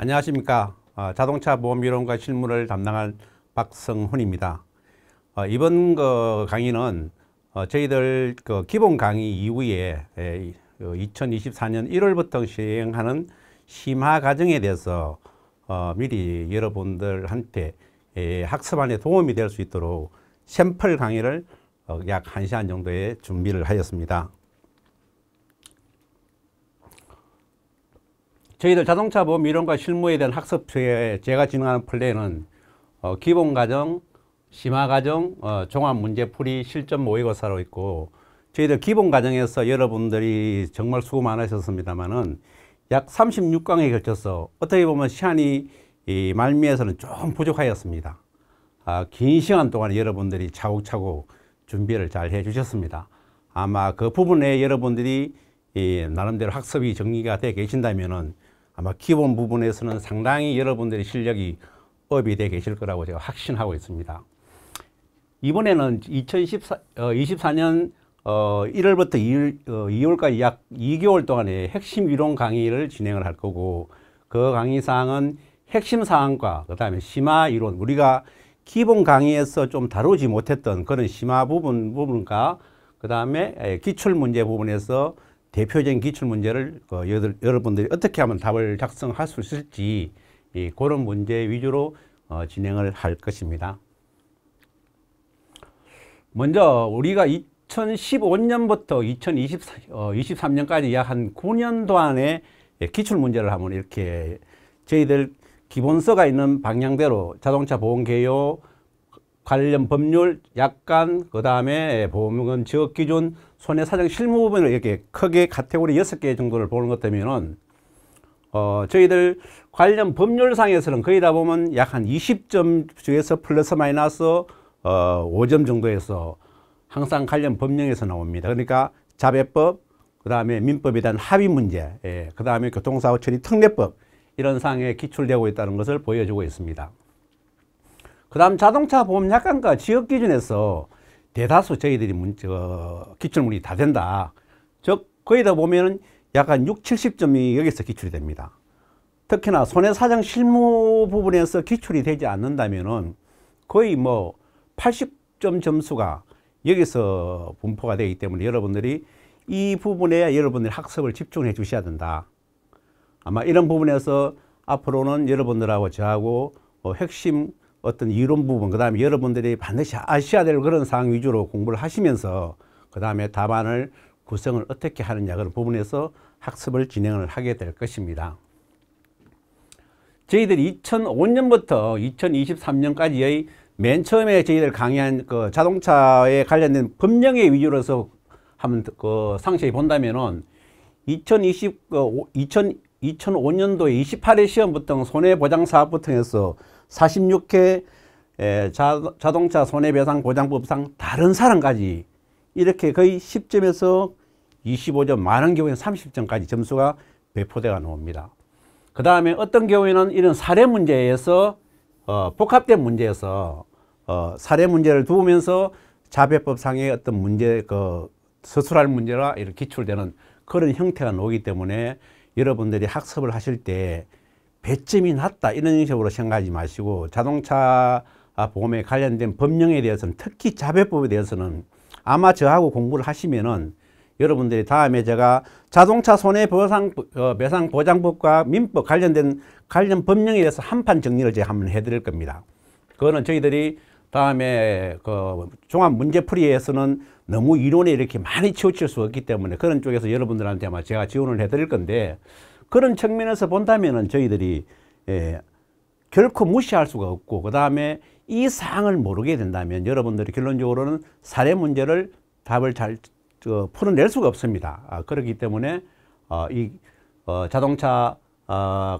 안녕하십니까. 어, 자동차 보험 이론과 실무를 담당한 박성훈입니다. 어, 이번 그 강의는 어, 저희들 그 기본 강의 이후에 2024년 예, 그 1월부터 시행하는 심화 과정에 대해서 미리 여러분들한테 예, 학습안에 도움이 될 수 있도록 샘플 강의를 약 1시간 정도의 준비를 하였습니다. 저희들 자동차 보험 이론과 실무에 대한 학습에 제가 진행하는 플랜은 어, 기본 과정, 심화 과정, 어, 종합 문제풀이, 실전 모의고사로 있고 저희들 기본 과정에서 여러분들이 정말 수고 많으셨습니다만은 약 36강에 걸쳐서 어떻게 보면 시간이 이 말미에서는 좀 부족하였습니다. 아, 긴 시간 동안 여러분들이 차곡차곡 준비를 잘 해주셨습니다. 아마 그 부분에 여러분들이 이 나름대로 학습이 정리가 되 계신다면은 아마 기본 부분에서는 상당히 여러분들의 실력이 업이 돼 계실 거라고 제가 확신하고 있습니다. 이번에는 2014, 어, 24년 어, 1월부터 2월, 어, 2월까지 약 2개월 동안의 핵심 이론 강의를 진행을 할 거고 그 강의 사항은 핵심 사항과 그 다음에 심화 이론 우리가 기본 강의에서 좀 다루지 못했던 그런 심화 부분 부분과 그 다음에 기출 문제 부분에서 대표적인 기출 문제를 어, 여들, 여러분들이 어떻게 하면 답을 작성할 수 있을지 이 그런 문제 위주로 어, 진행을 할 것입니다. 먼저 우리가 2015년부터 2023년까지 어, 약한 9년 동안의 예, 기출문제를 하면 이렇게 저희들 기본서가 있는 방향대로 자동차 보험개요, 관련 법률 약간 그다음에 보험금 지급 기준 손해사정 실무 부분을 이렇게 크게 카테고리 여섯 개 정도를 보는 것 때문에는 어, 저희들 관련 법률상에서는 거의 다 보면 약 한 20점 중에서 플러스 마이너스 어, 5점 정도에서 항상 관련 법령에서 나옵니다. 그러니까 자배법, 그 다음에 민법에 대한 합의 문제, 예, 그 다음에 교통사고 처리 특례법 이런 상에 기출되고 있다는 것을 보여주고 있습니다. 그 다음 자동차 보험 약관과 지역 기준에서 대다수 저희들이 문, 저, 기출물이 다 된다. 즉, 거의 다 보면은 약간 6, 70점이 여기서 기출이 됩니다. 특히나 손해사정 실무 부분에서 기출이 되지 않는다면은 거의 뭐 80점 점수가 여기서 분포가 되기 때문에 여러분들이 이 부분에 여러분들 학습을 집중해 주셔야 된다. 아마 이런 부분에서 앞으로는 여러분들하고 저하고 뭐 핵심 어떤 이론 부분, 그 다음에 여러분들이 반드시 아셔야 될 그런 사항 위주로 공부를 하시면서 그 다음에 답안을 구성을 어떻게 하느냐 그런 부분에서 학습을 진행을 하게 될 것입니다. 저희들이 2005년부터 2023년까지의 맨 처음에 저희들 강의한 그 자동차에 관련된 법령의 위주로서 한번 그 상세히 본다면은 2020, 2 0 0 5년도에 28일 시험부터 손해보장사업부터 해서 46회 에, 자, 자동차 손해배상 보장법상 다른 사람까지 이렇게 거의 10점에서 25점 많은 경우에는 30점까지 점수가 배포되어 나옵니다. 그 다음에 어떤 경우에는 이런 사례 문제에서 어, 복합된 문제에서 어, 사례 문제를 두면서 자배법상의 어떤 문제 그 서술할 문제라 이렇게 기출되는 그런 형태가 나오기 때문에 여러분들이 학습을 하실 때 배점이 낮다 이런 식으로 생각하지 마시고 자동차 보험에 관련된 법령에 대해서는 특히 자배법에 대해서는 아마 저하고 공부를 하시면은 여러분들이 다음에 제가 자동차 손해보상 어, 배상 보장법과 민법 관련된 관련 법령에 대해서 한 판 정리를 제가 한번 해드릴 겁니다. 그거는 저희들이 다음에 그 종합 문제풀이에서는 너무 이론에 이렇게 많이 치우칠 수 없기 때문에 그런 쪽에서 여러분들한테 아마 제가 지원을 해드릴 건데 그런 측면에서 본다면은 저희들이 예, 결코 무시할 수가 없고 그 다음에 이 사항을 모르게 된다면 여러분들이 결론적으로는 사례 문제를 답을 잘 어, 풀어낼 수가 없습니다. 아, 그렇기 때문에 어, 이 어, 자동차 어,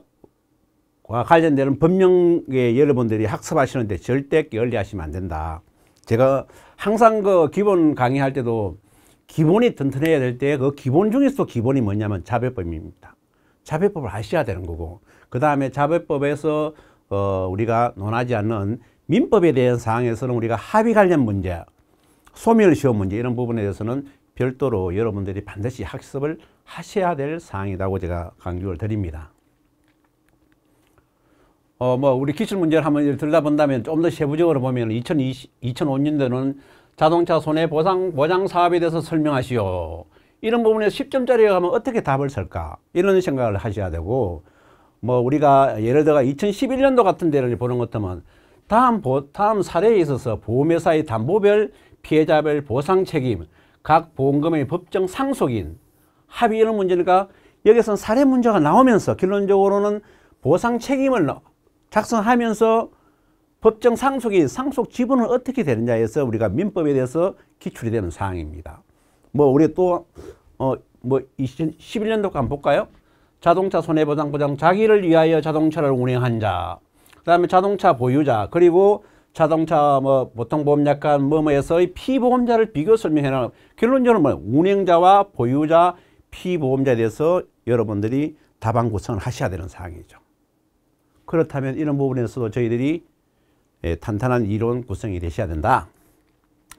과 관련되는 법령에 여러분들이 학습하시는데 절대 게을리하시면 안 된다. 제가 항상 그 기본 강의할 때도 기본이 튼튼해야 될 때 그 기본 중에서 기본이 뭐냐면 자배법입니다. 자배법을 아셔야 되는 거고 그 다음에 자배법에서 어, 우리가 논하지 않는 민법에 대한 사항에서는 우리가 합의 관련 문제, 소멸 시효 문제 이런 부분에 대해서는 별도로 여러분들이 반드시 학습을 하셔야 될 사항이라고 제가 강조를 드립니다. 어, 뭐, 우리 기출 문제를 한번 들여다본다면 좀 더 세부적으로 보면 2020, 2005년도는 자동차 손해보상, 보장 사업에 대해서 설명하시오. 이런 부분에 10점짜리에 가면 어떻게 답을 쓸까 이런 생각을 하셔야 되고 뭐 우리가 예를 들어 2011년도 같은 데를 보는 것처럼 다음 보, 다음 사례에 있어서 보험회사의 담보별 피해자별 보상 책임 각 보험금의 법정 상속인 합의 이런 문제니까 여기선 사례 문제가 나오면서 결론적으로는 보상 책임을 작성하면서 법정 상속인 상속 지분은 어떻게 되느냐에서 우리가 민법에 대해서 기출이 되는 사항입니다. 뭐 우리 또 어뭐 2011년도 안 볼까요? 자동차 손해보상보장 자기를 위하여 자동차를 운행한 자. 그다음에 자동차 보유자 그리고 자동차 뭐 보통 보험약관 뭐뭐에서의 피보험자를 비교 설명해 나 결론적으로 뭐 운행자와 보유자 피보험자에 대해서 여러분들이 답안 구성을 하셔야 되는 사항이죠. 그렇다면 이런 부분에서도 저희들이 예, 탄탄한 이론 구성이 되셔야 된다.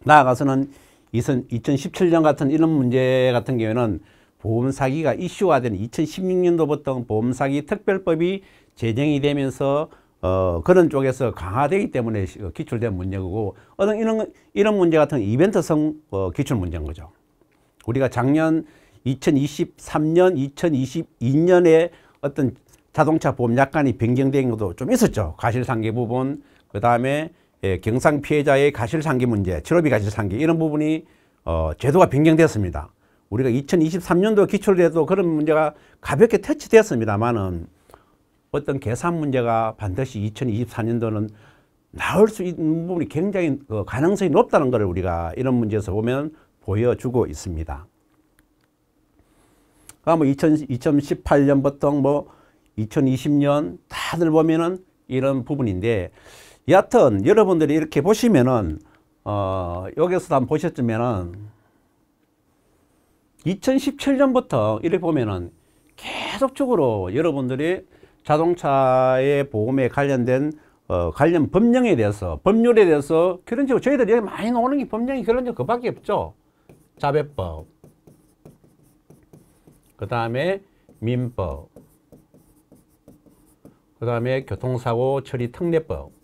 나아가서는 2017년 같은 이런 문제 같은 경우에는 보험 사기가 이슈화된 2016년도부터 보험 사기 특별법이 제정이 되면서 어, 그런 쪽에서 강화되기 때문에 어, 기출된 문제고 어떤 이런 이런 문제 같은 이벤트성 어, 기출 문제인 거죠. 우리가 작년 2023년, 2022년에 어떤 자동차 보험 약관이 변경된 것도 좀 있었죠. 과실상계 부분, 그 다음에 예, 경상 피해자의 가실상기 문제, 치료비 가실상기 이런 부분이 어, 제도가 변경됐습니다. 우리가 2023년도 기초를 해도 그런 문제가 가볍게 퇴치되었습니다만은 어떤 계산 문제가 반드시 2024년도는 나올 수 있는 부분이 굉장히 그 가능성이 높다는 것을 우리가 이런 문제에서 보면 보여주고 있습니다. 그뭐 그러니까 2018년부터 뭐 2020년 뭐 다들 보면은 이런 부분인데 여하튼 여러분들이 이렇게 보시면은 어, 여기서도 한번 보셨지만은 2017년부터 이렇게 보면은 계속적으로 여러분들이 자동차의 보험에 관련된 어, 관련 법령에 대해서 법률에 대해서 그런 식으로 저희들 여기 많이 나오는 게 법령이 그런 게 그밖에 없죠. 자배법 그 다음에 민법 그 다음에 교통사고 처리 특례법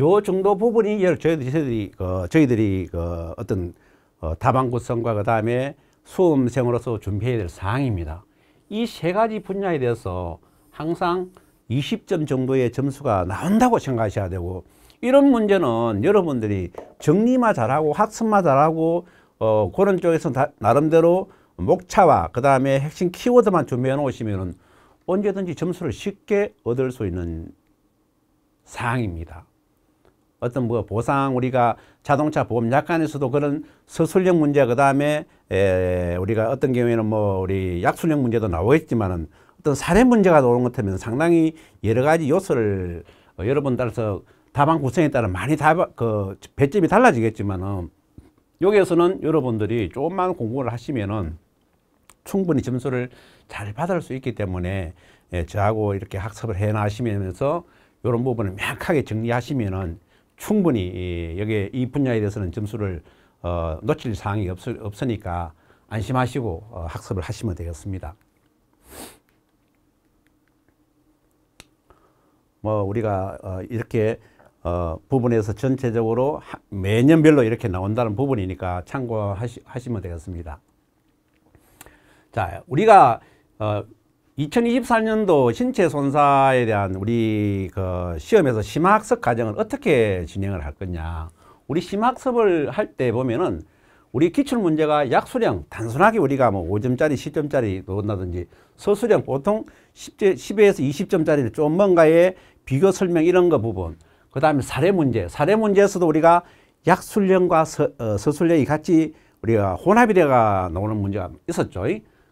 요 정도 부분이 저희들이 그 저희들이 그 어떤 어, 다방 구성과 그다음에 수험생으로서 준비해야 될 사항입니다. 이 세 가지 분야에 대해서 항상 20점 정도의 점수가 나온다고 생각하셔야 되고 이런 문제는 여러분들이 정리만 잘하고 학습만 잘하고 어, 그런 쪽에서 다, 나름대로 목차와 그 다음에 핵심 키워드만 준비해 놓으시면 언제든지 점수를 쉽게 얻을 수 있는 사항입니다. 어떤 뭐 보상 우리가 자동차 보험 약관에서도 그런 서술형 문제 그다음에 에 우리가 어떤 경우에는 뭐 우리 약술형 문제도 나오겠지만은 어떤 사례 문제가 나오는 것 때문에 상당히 여러 가지 요소를 어, 여러분 따라서 다방 구성에 따라 많이 다, 그 배점이 달라지겠지만은 여기에서는 여러분들이 조금만 공부를 하시면은 충분히 점수를 잘 받을 수 있기 때문에 예, 저하고 이렇게 학습을 해 나시면서 이런 부분을 명확하게 정리하시면은 충분히 여기 이 분야에 대해서는 점수를 어, 놓칠 사항이 없, 없으니까 안심하시고 어, 학습을 하시면 되겠습니다. 뭐 우리가 어, 이렇게 어, 부분에서 전체적으로 하, 매년별로 이렇게 나온다는 부분이니까 참고하시면 되겠습니다. 자, 우리가 어, 2024년도 신체 손사에 대한 우리 그 시험에서 심화학습 과정을 어떻게 진행을 할 거냐. 우리 심화학습을 할 때 보면은 우리 기출 문제가 약수량 단순하게 우리가 뭐 5점짜리 10점짜리 놓는다든지 서술형 보통 10제, 에서2 0점짜리좀 뭔가의 비교 설명 이런 거 부분 그 다음에 사례 문제 사례 문제에서도 우리가 약술형과 서, 어, 서술형이 같이 우리가 혼합이 돼가 나오는 문제가 있었죠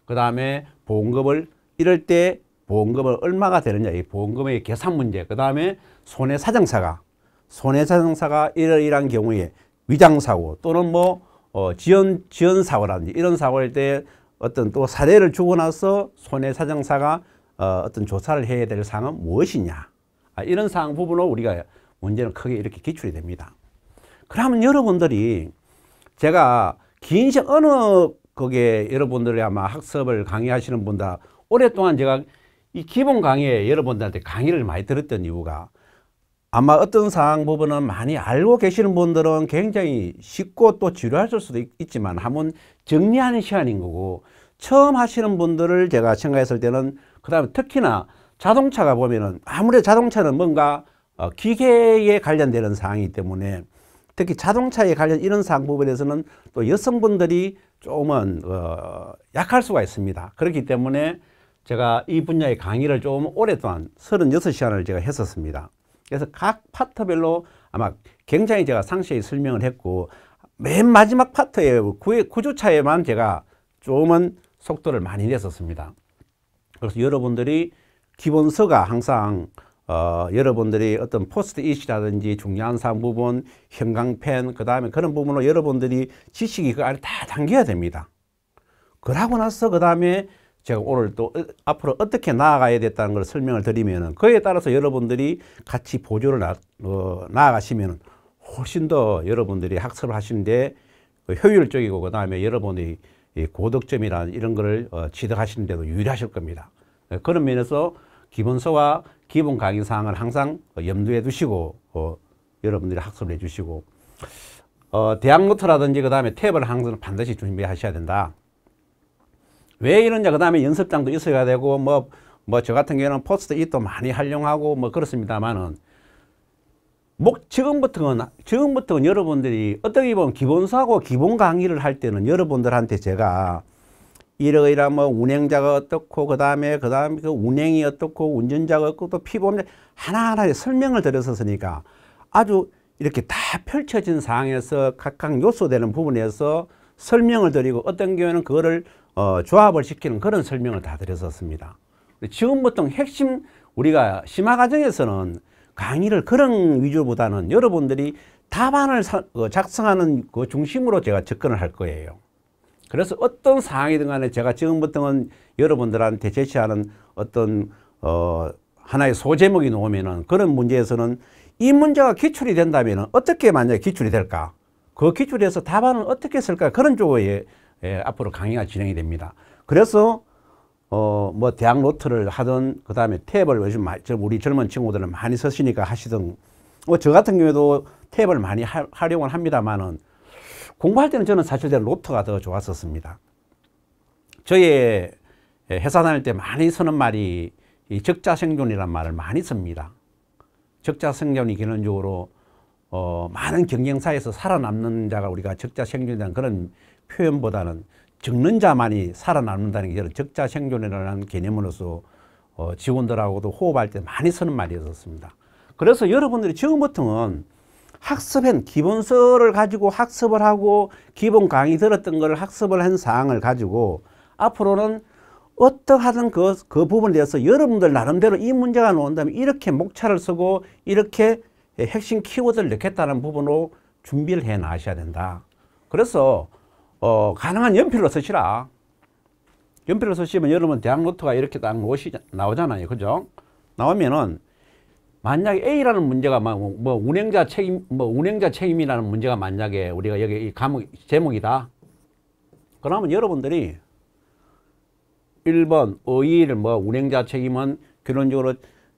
그 다음에 보험금을 이럴 때 보험금을 얼마가 되느냐 이 보험금의 계산 문제 그 다음에 손해사정사가 손해사정사가 이러이러한 경우에 위장사고 또는 뭐 어, 지연, 지연사고라든지 이런 사고일 때 어떤 또 사례를 주고 나서 손해사정사가 어, 어떤 조사를 해야 될 사항은 무엇이냐 아, 이런 사항 부분으로 우리가 문제는 크게 이렇게 기출이 됩니다. 그러면 여러분들이 제가 긴 시간 어느 거기에 여러분들이 아마 학습을 강의하시는 분들 오랫동안 제가 이 기본 강의에 여러분들한테 강의를 많이 들었던 이유가 아마 어떤 상황 부분은 많이 알고 계시는 분들은 굉장히 쉽고 또 지루하실 수도 있, 지만 한번 정리하는 시간인 거고 처음 하시는 분들을 제가 생각했을 때는 그 다음에 특히나 자동차가 보면은 아무래도 자동차는 뭔가 어, 기계에 관련되는 사항이기 때문에 특히 자동차에 관련 이런 사항 부분에서는 또 여성분들이 조금은 어, 약할 수가 있습니다. 그렇기 때문에 제가 이 분야의 강의를 좀 오랫동안 36시간을 제가 했었습니다. 그래서 각 파트별로 아마 굉장히 제가 상세히 설명을 했고 맨 마지막 파트에 구조차에만 제가 조금은 속도를 많이 냈었습니다. 그래서 여러분들이 기본서가 항상 어, 여러분들이 어떤 포스트잇이라든지 중요한 사항 부분, 형광펜, 그 다음에 그런 부분으로 여러분들이 지식이 그 안에 다 담겨야 됩니다. 그러고 나서 그 다음에 제가 오늘 또 어, 앞으로 어떻게 나아가야 됐다는 걸 설명을 드리면은 그에 따라서 여러분들이 같이 보조를 나, 어, 나아가시면 훨씬 더 여러분들이 학습을 하시는데 그 효율적이고 그 다음에 여러분이 고득점이라 이런 걸 어, 취득하시는 데도 유리하실 겁니다. 네, 그런 면에서 기본서와 기본 강의 사항을 항상 염두에 두시고 어, 여러분들이 학습을 해주시고 어, 대학 노트라든지 그 다음에 탭을 항상 반드시 준비하셔야 된다. 왜 이러냐 그 다음에 연습장도 있어야 되고 뭐 뭐 저 같은 경우는 포스트 잇도 많이 활용하고 뭐 그렇습니다만은 뭐 지금부터는 지금부터는 여러분들이 어떻게 보면 기본 수하고 기본 강의를 할 때는 여러분들한테 제가 이러이러한 뭐 운행자가 어떻고 그다음에 그다음에 그 운행이 어떻고 운전자가 어떻고 또 피보험자 하나하나 설명을 드렸었으니까 아주 이렇게 다 펼쳐진 상황에서 각각 요소되는 부분에서 설명을 드리고 어떤 경우에는 그거를 어, 조합을 시키는 그런 설명을 다 드렸었습니다. 지금 부터 핵심 우리가 심화 과정에서는 강의를 그런 위주보다는 여러분들이 답안을 사, 어, 작성하는 그 중심으로 제가 접근을 할 거예요. 그래서 어떤 상황이든 간에 제가 지금부터는 여러분들한테 제시하는 어떤 어, 하나의 소제목이 놓으면은 그런 문제에서는 이 문제가 기출이 된다면 어떻게 만약에 기출이 될까? 그 기출에서 답안을 어떻게 쓸까? 그런 쪽에 예, 앞으로 강의가 진행이 됩니다. 그래서 어, 뭐 대학 노트를 하던 그 다음에 탭을 요즘 우리 젊은 친구들은 많이 쓰시니까 하시던 뭐저 같은 경우에도 탭을 많이 하, 활용을 합니다만은 공부할 때는 저는 사실 제 노트가 더 좋았었습니다. 저의 회사 다닐 때 많이 쓰는 말이 이 적자생존이란 말을 많이 씁니다. 적자생존이 기능적으로 어, 많은 경쟁사에서 살아남는 자가 우리가 적자생존이라는 그런 표현보다는 적는 자만이 살아남는다는 게 적자 생존이라는 개념으로서 어, 직원들하고도 호흡할 때 많이 쓰는 말이었습니다. 그래서 여러분들이 지금부터는 학습한 기본서를 가지고 학습을 하고 기본 강의 들었던 것을 학습을 한 사항을 가지고 앞으로는 어떠하든 그, 그 부분에 대해서 여러분들 나름대로 이 문제가 나온다면 이렇게 목차를 쓰고 이렇게 핵심 키워드를 넣겠다는 부분으로 준비를 해 나셔야 된다. 그래서 어, 가능한 연필로 쓰시라. 연필로 쓰시면 여러분 대학노트가 이렇게 딱 옷이 나오잖아요. 그죠? 나오면은 만약에 A라는 문제가 뭐, 뭐 운행자 책임 뭐 운행자 책임이라는 문제가 만약에 우리가 여기 이 과목 제목이다. 그러면 여러분들이 1번 어일 뭐 운행자 책임은 결론적으로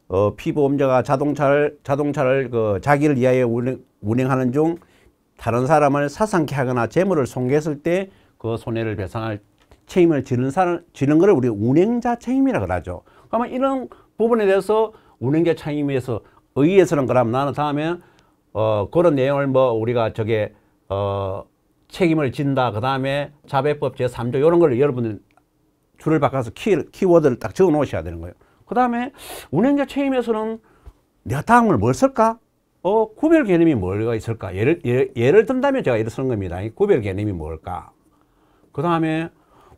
어, 피보험자가 자동차를 자동차를 그 자기를 이하여 운행, 운행하는 중 다른 사람을 사상케 하거나 재물을 손괴했을 때 그 손해를 배상할 책임을 지는 사람, 지는 것을 우리 운행자 책임이라 그러죠. 그러면 이런 부분에 대해서 운행자 책임에서 의의서는 그럼 나는 다음에 어, 그런 내용을 뭐 우리가 저게 어, 책임을 진다. 그 다음에 자배법 제3조 이런 걸 여러분들 줄을 바꿔서 키, 키워드를 딱 적어 놓으셔야 되는 거예요. 그 다음에 운행자 책임에서는 내가 다음을 뭘 쓸까? 어, 구별 개념이 뭐가 있을까? 예를, 예, 를 든다면 제가 예를 쓰는 겁니다. 구별 개념이 뭘까? 그 다음에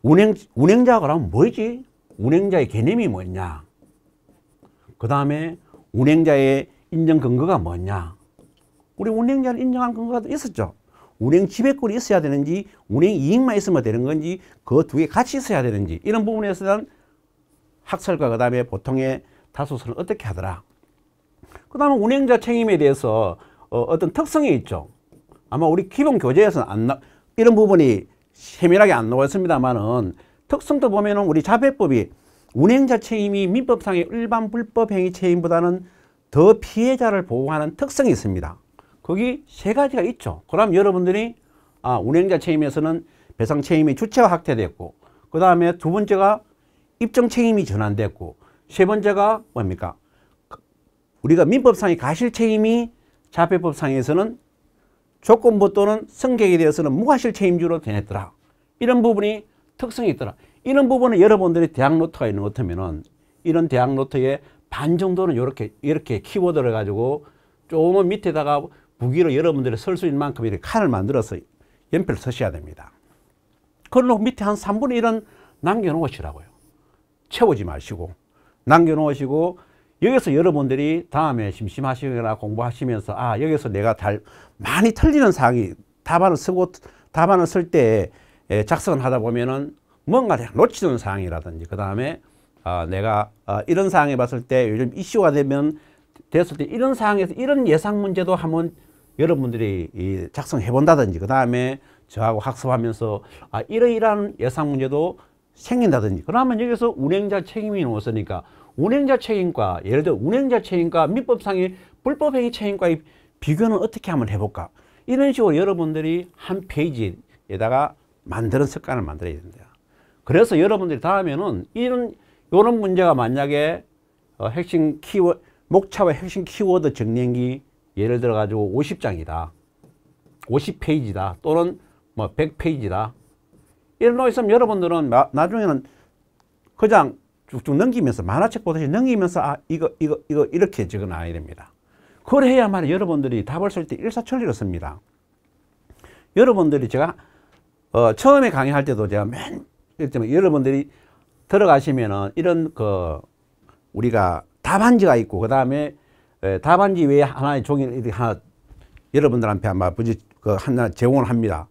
운행, 운행자 그러면 뭐지? 운행자의 개념이 뭐냐? 그 다음에 운행자의 인정 근거가 뭐냐? 우리 운행자를 인정한 근거가 있었죠. 운행 지배권이 있어야 되는지, 운행 이익만 있으면 되는 건지, 그 두 개 같이 있어야 되는지, 이런 부분에서는 학설과 그 다음에 보통의 다수설은 어떻게 하더라? 그 다음에 운행자 책임에 대해서 어, 어떤 특성이 있죠. 아마 우리 기본 교재에서는 안 나, 이런 부분이 세밀하게 안 나와 있습니다만은 특성도 보면은 우리 자폐법이 운행자 책임이 민법상의 일반 불법 행위 책임보다는 더 피해자를 보호하는 특성이 있습니다. 거기 세 가지가 있죠. 그럼 여러분들이 아, 운행자 책임에서는 배상 책임이 주체가 확대됐고 그 다음에 두 번째가 입증 책임이 전환됐고 세 번째가 뭡니까? 우리가 민법상의 가실책임이 자폐법상에서는 조건부 또는 성격에 대해서는 무과실책임주로 되냈더라. 이런 부분이 특성이 있더라. 이런 부분은 여러분들이 대학 노트가 있는 것 같으면 이런 대학 노트의 반 정도는 이렇게 이렇게 키워드를 가지고 조금은 밑에다가 무기로 여러분들이 설 수 있는 만큼 이렇게 칸을 만들어서 연필을 서셔야 됩니다. 그걸로 밑에 한 3분의 1은 남겨놓으시라고요. 채우지 마시고 남겨놓으시고 여기서 여러분들이 다음에 심심하시거나 공부하시면서 아 여기서 내가 달, 많이 틀리는 사항이 답안을 쓰고 답안을 쓸 때 작성을 하다 보면은 뭔가를 놓치는 사항이라든지 그 다음에 어, 내가 어, 이런 사항에 봤을 때 요즘 이슈가 되면 됐을 때 이런 사항에서 이런 예상 문제도 한번 여러분들이 이 작성해 본다든지 그 다음에 저하고 학습하면서 아 이러이러한 예상 문제도 생긴다든지 그러면 여기서 운행자 책임이 놓으니까 운행자 책임과 예를 들어 운행자 책임과 민법상의 불법행위 책임과의 비교는 어떻게 한번 해볼까 이런 식으로 여러분들이 한 페이지에다가 만드는 습관을 만들어야 된다 그래서 여러분들이 다음에는 이런 이런 문제가 만약에 어, 핵심 키워 목차와 핵심 키워드 정리기 예를 들어 가지고 50장이다 50페이지다 또는 뭐 100페이지다 이런 거 있으면 여러분들은 나, 나중에는 그냥 쭉쭉 넘기면서 만화책 보듯이 넘기면서 아 이거 이거 이거 이렇게 적어놔야 됩니다. 그래야만 여러분들이 답을 쓸 때 일사천리로 씁니다. 여러분들이 제가 어, 처음에 강의할 때도 제가 맨 여러분들이 들어가시면은 이런 그 우리가 답안지가 있고 그 다음에 답안지 외에 하나의 종이 하나 여러분들한테 아마 부지 그 하나 제공을 합니다.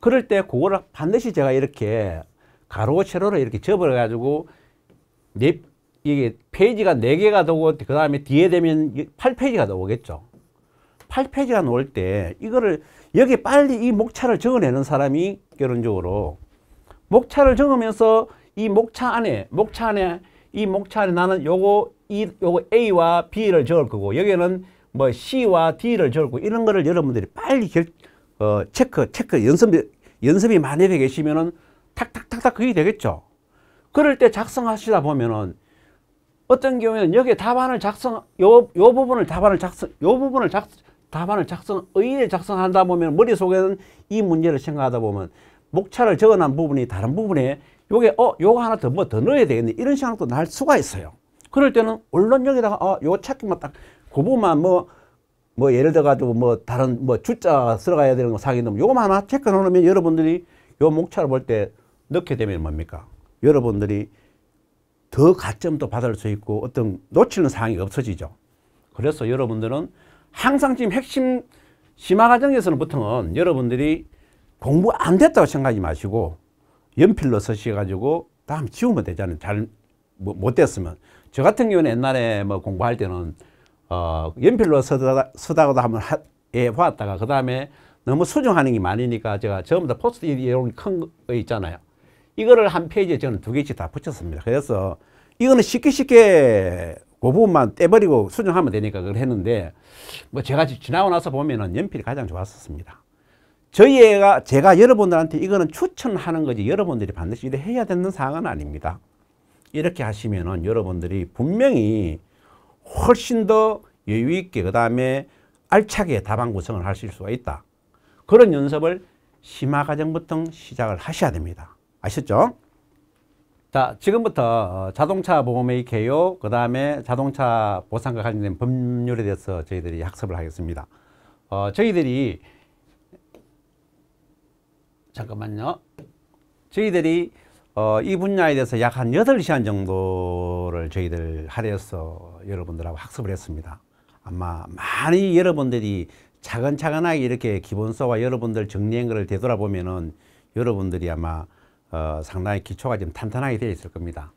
그럴 때 그거를 반드시 제가 이렇게 가로 세로로 이렇게 접어 가지고 네, 이게 페이지가 4개가 되고 그 다음에 뒤에 되면 8페이지가 나오겠죠. 8페이지가 나올 때 이거를 여기 빨리 이 목차를 적어내는 사람이 결론적으로 목차를 적으면서 이 목차 안에 목차 안에 이 목차 안에 나는 요거 이 요거 A와 B를 적을 거고 여기는 뭐 C와 D를 적을 거고 이런 거를 여러분들이 빨리 결, 어, 체크 체크 연습 연습이 많이 되계시면은 탁탁탁탁 그게 되겠죠. 그럴 때 작성하시다 보면은 어떤 경우에는 여기 답안을 작성 요, 요 부분을 답안을 작성 요 부분을 작 답안을 작성 의의를 작성한다 보면 머릿속에는 이 문제를 생각하다 보면 목차를 적어놓은 부분이 다른 부분에 요게 어 요거 하나 더 뭐더 뭐 넣어야 되겠네 이런 생각도 날 수가 있어요 그럴 때는 물론 여기다가 어요 찾기만 딱 그 부분만 뭐뭐 뭐 예를 들어 가지고 뭐 다른 뭐 주자 들어가야 되는 거 사기 넣 요거만 하나 체크 놓으면 여러분들이 요 목차를 볼 때 넣게 되면 뭡니까 여러분들이 더 가점도 받을 수 있고 어떤 놓치는 사항이 없어지죠. 그래서 여러분들은 항상 지금 핵심 심화 과정에서는 보통은 여러분들이 공부 안 됐다고 생각하지 마시고 연필로 쓰셔가지고 다음 지우면 되잖아요. 잘못 뭐, 됐으면. 저 같은 경우는 옛날에 뭐 공부할 때는 어, 연필로 쓰다가, 쓰다가도 한번 하, 예, 다가그 다음에 너무 수정하는 게 많으니까 제가 전부 다 포스트잇 이런 큰 거 있잖아요. 이거를 한 페이지에 저는 두 개씩 다 붙였습니다. 그래서 이거는 쉽게 쉽게 그 부분만 떼버리고 수정하면 되니까 그걸 했는데 뭐 제가 지나고 나서 보면은 연필이 가장 좋았었습니다. 저희 애가 제가 여러분들한테 이거는 추천하는 거지 여러분들이 반드시 이래 해야 되는 사항은 아닙니다. 이렇게 하시면은 여러분들이 분명히 훨씬 더 여유 있게 그 다음에 알차게 다방 구성을 하실 수가 있다. 그런 연습을 심화 과정부터 시작을 하셔야 됩니다. 아셨죠? 자, 지금부터 어, 자동차 보험의 개요, 그 다음에 자동차 보상과 관련된 법률에 대해서 저희들이 학습을 하겠습니다. 어, 저희들이 잠깐만요. 저희들이 어, 이 분야에 대해서 약한여 시간 정도를 저희들 할애해서 여러분들하고 학습을 했습니다. 아마 많이 여러분들이 차근차근하게 이렇게 기본서와 여러분들 정리한 것을 되돌아보면은 여러분들이 아마 어, 상당히 기초가 지금 탄탄하게 되어 있을 겁니다.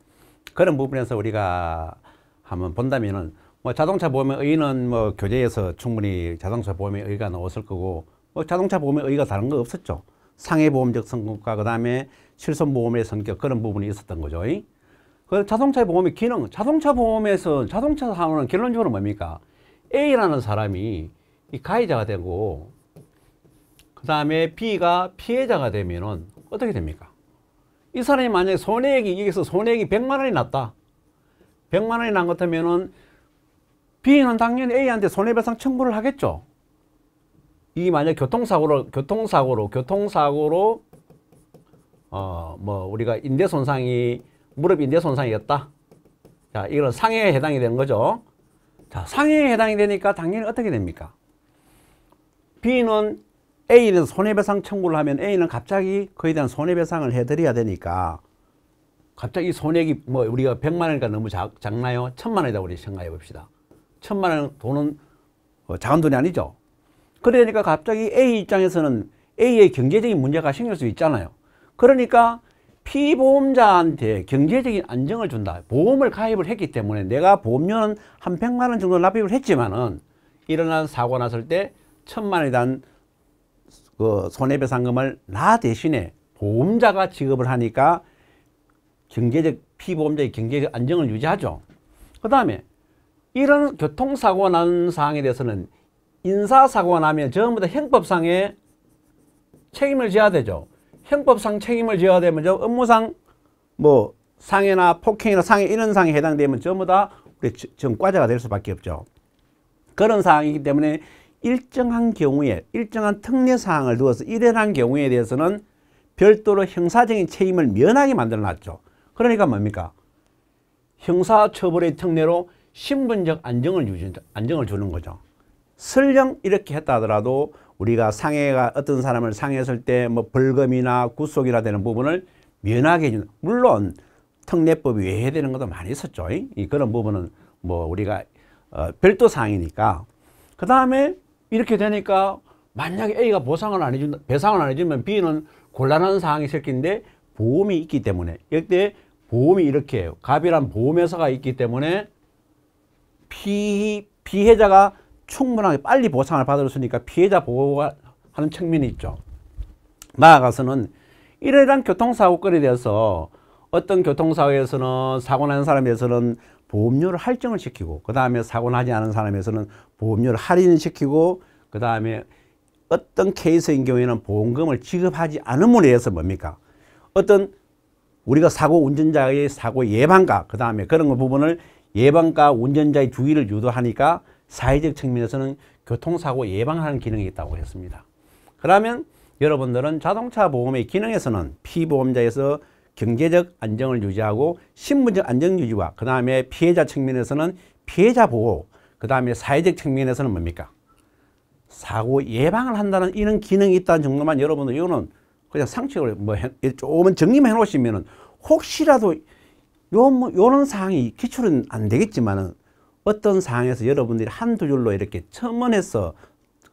그런 부분에서 우리가 한번 본다면은 뭐 자동차 보험의 의의는 뭐 교재에서 충분히 자동차 보험의 의의가 나왔을 거고 뭐 자동차 보험의 의의가 다른 거 없었죠. 상해보험적 성격과 그 다음에 실손보험의 성격 그런 부분이 있었던 거죠. 그 자동차 보험의 기능, 자동차 보험에서 자동차 사고는 결론적으로 뭡니까? A라는 사람이 이 가해자가 되고 그 다음에 B가 피해자가 되면은 어떻게 됩니까? 이 사람이 만약에 손해액이 여기서 손해액이 100만 원이 났다. 100만 원이 난 것같으면은 B는 당연히 A한테 손해배상 청구를 하겠죠. 이 만약 교통사고로 교통사고로 교통사고로 어뭐 우리가 인대 손상이 무릎 인대 손상이었다. 자, 이건 상해에 해당이 되는 거죠. 자, 상해에 해당이 되니까 당연히 어떻게 됩니까? B는 A는 손해배상 청구를 하면 A는 갑자기 그에 대한 손해배상을 해드려야 되니까 갑자기 손해액이 뭐 우리가 100만 원이니까 너무 작, 작나요? 1 0 0 0만 원이다 우리 생각해 봅시다. 1 0 0 0만원 돈은 어, 작은 돈이 아니죠. 그러니까 갑자기 A 입장에서는 A의 경제적인 문제가 생길 수 있잖아요. 그러니까 피보험자한테 경제적인 안정을 준다. 보험을 가입을 했기 때문에 내가 보험료는 한 100만 원 정도 납입을 했지만은 일어난 사고 났을 때1 0 0 0만 원에 대한 그 손해배상금을 나 대신에 보험자가 지급을 하니까 경제적 피보험자의 경제적 안정을 유지하죠. 그 다음에 이런 교통사고 난 사항에 대해서는 인사사고가 나면 전부 다 형법상의 책임을 져야 되죠. 형법상 책임을 져야 되면 저 업무상 뭐 상해나 폭행이나 상해 이런 상에 해당되면 전부 다 우리 전과자가 될 수밖에 없죠. 그런 상황이기 때문에 일정한 경우에 일정한 특례사항을 두어서 일어난 경우에 대해서는 별도로 형사적인 책임을 면하게 만들어놨죠. 그러니까 뭡니까? 형사처벌의 특례로 신분적 안정을, 유지, 안정을 주는 거죠. 설령 이렇게 했다 하더라도 우리가 상해가 어떤 사람을 상해했을 때 뭐 벌금이나 구속이라 되는 부분을 면하게 해주는 물론 특례법이 외해되는 것도 많이 있었죠. 이 그런 부분은 뭐 우리가 어, 별도 사항이니까 그 다음에 이렇게 되니까 만약에 A가 보상을 안 해준다, 배상을 안 해주면 B는 곤란한 상황이 생길 텐데 보험이 있기 때문에 이때 보험이 이렇게 해요. 갑이란 보험회사가 있기 때문에 피, 피해자가 충분하게 빨리 보상을 받았으니까 피해자 보호하는 측면이 있죠. 나아가서는 이러한 교통사고거에 대해서 어떤 교통사고에서는 사고 난 사람에서는 보험료를 할증을 시키고 그 다음에 사고 나지 않은 사람에서는 보험료를 할인 시키고 그 다음에 어떤 케이스인 경우에는 보험금을 지급하지 않음으로 해서 뭡니까? 어떤 우리가 사고 운전자의 사고 예방과 그 다음에 그런 부분을 예방과 운전자의 주의를 유도하니까 사회적 측면에서는 교통사고 예방하는 기능이 있다고 했습니다. 그러면 여러분들은 자동차 보험의 기능에서는 피보험자에서 경제적 안정을 유지하고 신분적 안정 유지와 그 다음에 피해자 측면에서는 피해자 보호 그 다음에 사회적 측면에서는 뭡니까? 사고 예방을 한다는 이런 기능이 있다는 정도만 여러분들 이거는 그냥 상식을 뭐 해, 조금은 정리만 해놓으시면은 혹시라도 요, 뭐 요런 사항이 기출은 안 되겠지만은 어떤 상황에서 여러분들이 한두 줄로 이렇게 첨언해서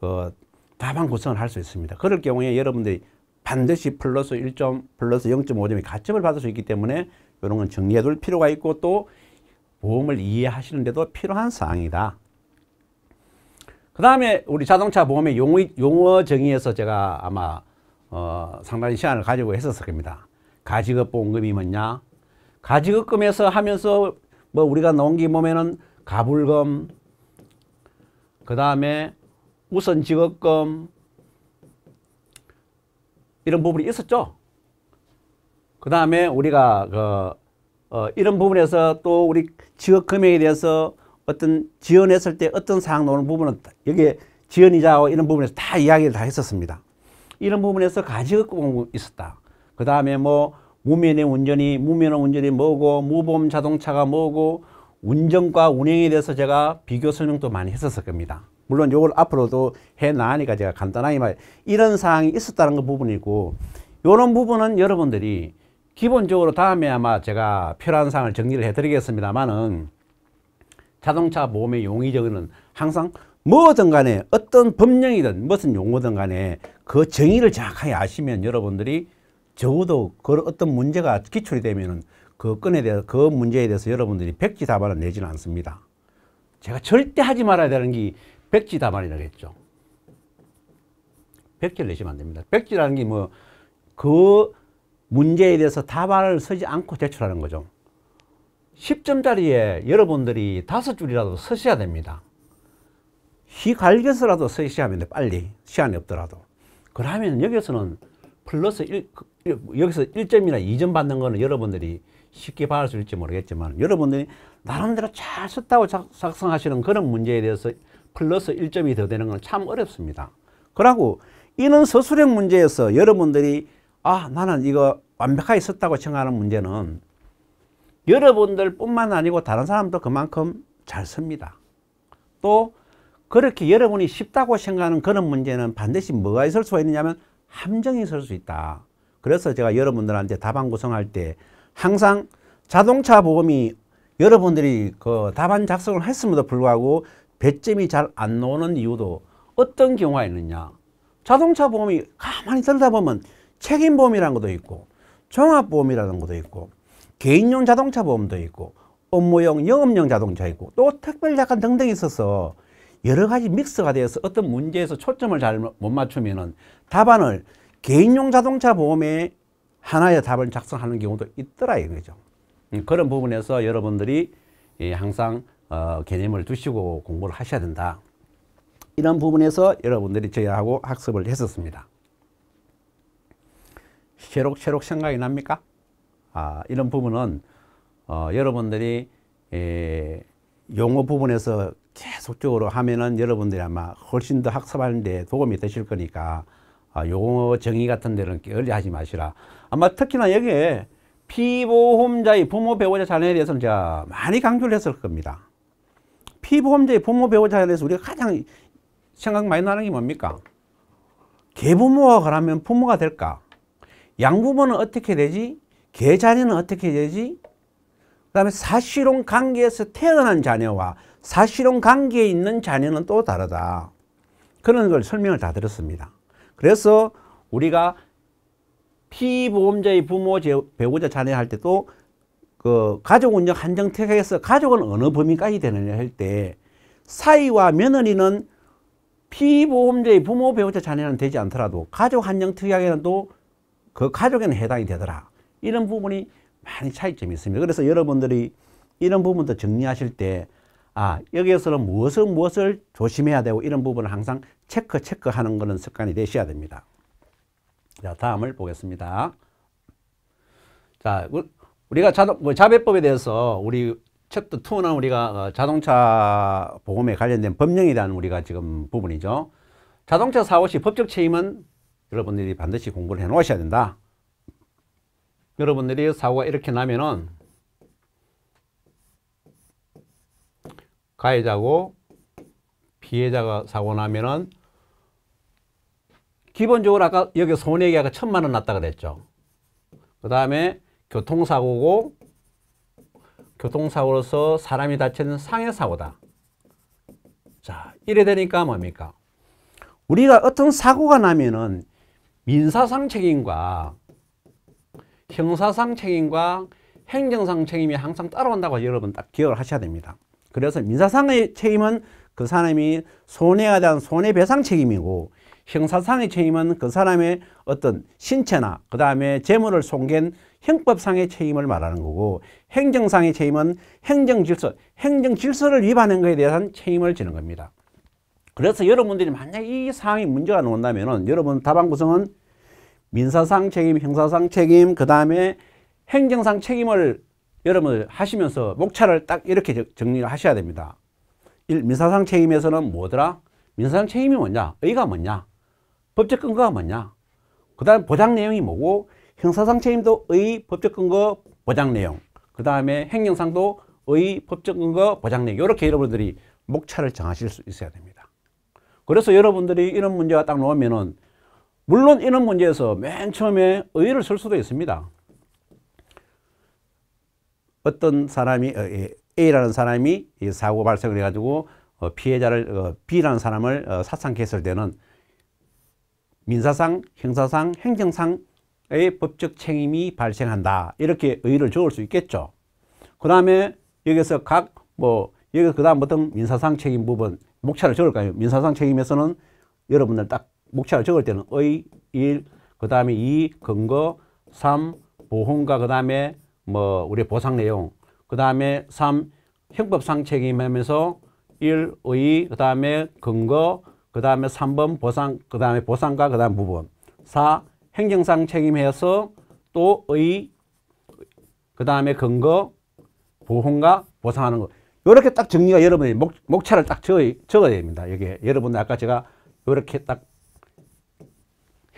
그 답안 구성을 할 수 있습니다. 그럴 경우에 여러분들이 반드시 플러스 1점, 플러스 0.5점의 가점을 받을 수 있기 때문에 이런 건 정리해 둘 필요가 있고 또 보험을 이해하시는데도 필요한 사항이다. 그 다음에 우리 자동차 보험의 용어, 용어 정의에서 제가 아마 어, 상당히 시간을 가지고 했었을 겁니다. 가지급 보험금이 뭐냐? 가지급금에서 하면서 뭐 우리가 넘기 보면은 가불금, 그 다음에 우선 직업금, 이런 부분이 있었죠. 그 다음에 우리가 그, 어, 이런 부분에서 또 우리 직업금액에 대해서 어떤 지원했을 때 어떤 사항 나오는 부분은 여기에 지원이자고 이런 부분에서 다 이야기를 다 했었습니다. 이런 부분에서 가지고 있었다. 그 다음에 뭐무면의 운전이 무면의 운전이 뭐고 무보험 자동차가 뭐고 운전과 운행에 대해서 제가 비교 설명도 많이 했었을 겁니다. 물론 이걸 앞으로도 해 나가니까 제가 간단하게 말 이런 사항이 있었다는 그 부분이고 이런 부분은 여러분들이 기본적으로 다음에 아마 제가 필요한 사항을 정리를 해드리겠습니다만은 자동차 보험의 용의적은 항상 뭐든 간에 어떤 법령이든 무슨 용어든 간에 그 정의를 정확하게 아시면 여러분들이 적어도 그 어떤 문제가 기출이 되면은 그 건에 대해서 그 문제에 대해서 여러분들이 백지답안을 내지는 않습니다. 제가 절대 하지 말아야 되는 게백지답안이라고 했죠. 백지를 내시면 안 됩니다. 백지라는 게 뭐 그 문제에 대해서 답안을 쓰지 않고 제출하는 거죠. 10점짜리에 여러분들이 5 줄이라도 쓰셔야 됩니다. 휘갈겨서라도 쓰셔야 합니다. 빨리. 시간이 없더라도. 그러면 여기서는 플러스 1, 그, 여기서 1점이나 2점 받는 거는 여러분들이 쉽게 받을 수 있을지 모르겠지만 여러분들이 나름대로 잘 썼다고 작성하시는 그런 문제에 대해서 플러스 1점이 더 되는 건 참 어렵습니다. 그러고 이런 서술형 문제에서 여러분들이 아 나는 이거 완벽하게 썼다고 칭하는 문제는 여러분들 뿐만 아니고 다른 사람도 그만큼 잘 씁니다. 또 그렇게 여러분이 쉽다고 생각하는 그런 문제는 반드시 뭐가 있을 수가 있느냐면 함정이 있을 수 있다. 그래서 제가 여러분들한테 답안 구성할 때 항상 자동차 보험이 여러분들이 그 답안 작성을 했음에도 불구하고 배점이 잘 안 나오는 이유도 어떤 경우가 있느냐. 자동차 보험이 가만히 들다보면 책임보험이라는 것도 있고 종합보험이라는 것도 있고 개인용 자동차 보험도 있고 업무용 영업용 자동차 있고 또특별약관 등등 있어서 여러 가지 믹스가 되어서 어떤 문제에서 초점을 잘 못 맞추면은 답안을 개인용 자동차 보험에 하나의 답을 작성하는 경우도 있더라 이거죠. 음, 그런 부분에서 여러분들이 예, 항상 어, 개념을 두시고 공부를 하셔야 된다. 이런 부분에서 여러분들이 저희하고 학습을 했었습니다. 새록새록 생각이 납니까? 아, 이런 부분은 어, 여러분들이 에, 예, 용어 부분에서 계속적으로 하면은 여러분들이 아마 훨씬 더 학습하는 데 도움이 되실 거니까 아, 용어 정의 같은 데는 게을리 하지 마시라. 아마 특히나 여기에 피보험자의 부모 배우자 자녀에 대해서는 제가 많이 강조를 했을 겁니다. 피보험자의 부모 배우자 자녀에서 우리가 가장 생각 많이 나는 게 뭡니까? 개부모가 그러면 부모가 될까? 양부모는 어떻게 되지? 개자녀는 어떻게 되지? 그 다음에 사실혼 관계에서 태어난 자녀와 사실혼 관계에 있는 자녀는 또 다르다. 그런 걸 설명을 다 들었습니다. 그래서 우리가 피보험자의 부모, 배우자 자녀 할 때도 그 가족 운영 한정 택에서 가족은 어느 범위까지 되느냐 할 때 사이와 며느리는 피보험자의 부모, 배우자 자녀는 되지 않더라도 가족 한정 특약에는 또 그 가족에는 해당이 되더라. 이런 부분이 많이 차이점이 있습니다. 그래서 여러분들이 이런 부분도 정리하실 때 아, 여기에서는 무엇을 무엇을 조심해야 되고 이런 부분을 항상 체크 체크하는 것은 습관이 되셔야 됩니다. 자, 다음을 보겠습니다. 자, 우리가 자동, 뭐 자배법에 대해서 우리 챕터 2는 우리가 어, 자동차 보험에 관련된 법령에 대한 우리가 지금 부분이죠. 자동차 사고 시 법적 책임은 여러분들이 반드시 공부를 해 놓으셔야 된다. 여러분들이 사고가 이렇게 나면은 가해자고 피해자가 사고 나면은 기본적으로 아까 여기 손해액이 아 천만 원 났다 그랬죠. 그 다음에 교통사고고 교통사고로서 사람이 다치는 상해사고다. 자, 이래 되니까 뭡니까? 우리가 어떤 사고가 나면은 민사상 책임과 형사상 책임과 행정상 책임이 항상 따라온다고 여러분 딱 기억을 하셔야 됩니다. 그래서 민사상의 책임은 그 사람이 손해에 대한 손해배상 책임이고 형사상의 책임은 그 사람의 어떤 신체나 그 다음에 재물을 손댄 형법상의 책임을 말하는 거고 행정상의 책임은 행정질서, 행정질서를 위반한 것에 대한 책임을 지는 겁니다. 그래서 여러분들이 만약 이 상황이 문제가 나온다면 여러분 답안 구성은 민사상 책임, 형사상 책임, 그 다음에 행정상 책임을 여러분 하시면서 목차를 딱 이렇게 정리를 하셔야 됩니다. 1. 민사상 책임에서는 뭐더라? 민사상 책임이 뭐냐? 의가 뭐냐? 법적 근거가 뭐냐? 그 다음 보장 내용이 뭐고 형사상 책임도 의, 법적 근거, 보장 내용 그 다음에 행정상도 의, 법적 근거, 보장 내용 이렇게 여러분들이 목차를 정하실 수 있어야 됩니다. 그래서 여러분들이 이런 문제가 딱 나오면은 물론 이런 문제에서 맨 처음에 의를 의쓸 수도 있습니다. 어떤 사람이 어, A라는 사람이 사고 발생을 해가지고 어, 피해자를 어, B라는 사람을 사상 했을 때는 민사상, 형사상, 행정상의 법적 책임이 발생한다. 이렇게 의의를 적을 수 있겠죠. 그 다음에 여기서 각, 뭐, 여기 그 다음부터 민사상 책임 부분, 목차를 적을까요? 민사상 책임에서는 여러분들 딱 목차를 적을 때는 의, 일, 그 다음에 이, 근거, 삼, 보험과 그 다음에 뭐 우리 보상 내용, 그 다음에 삼, 형법상 책임하면서 일, 의, 그 다음에 근거, 그 다음에 삼 번 보상, 그 다음에 보상과 그 다음 부분, 사, 행정상 책임해서 또 의, 그 다음에 근거, 보험과 보상하는 거. 이렇게 딱 정리가 여러분의 목, 목차를 딱 적어, 적어야 됩니다. 여기 여러분 들 아까 제가 요렇게딱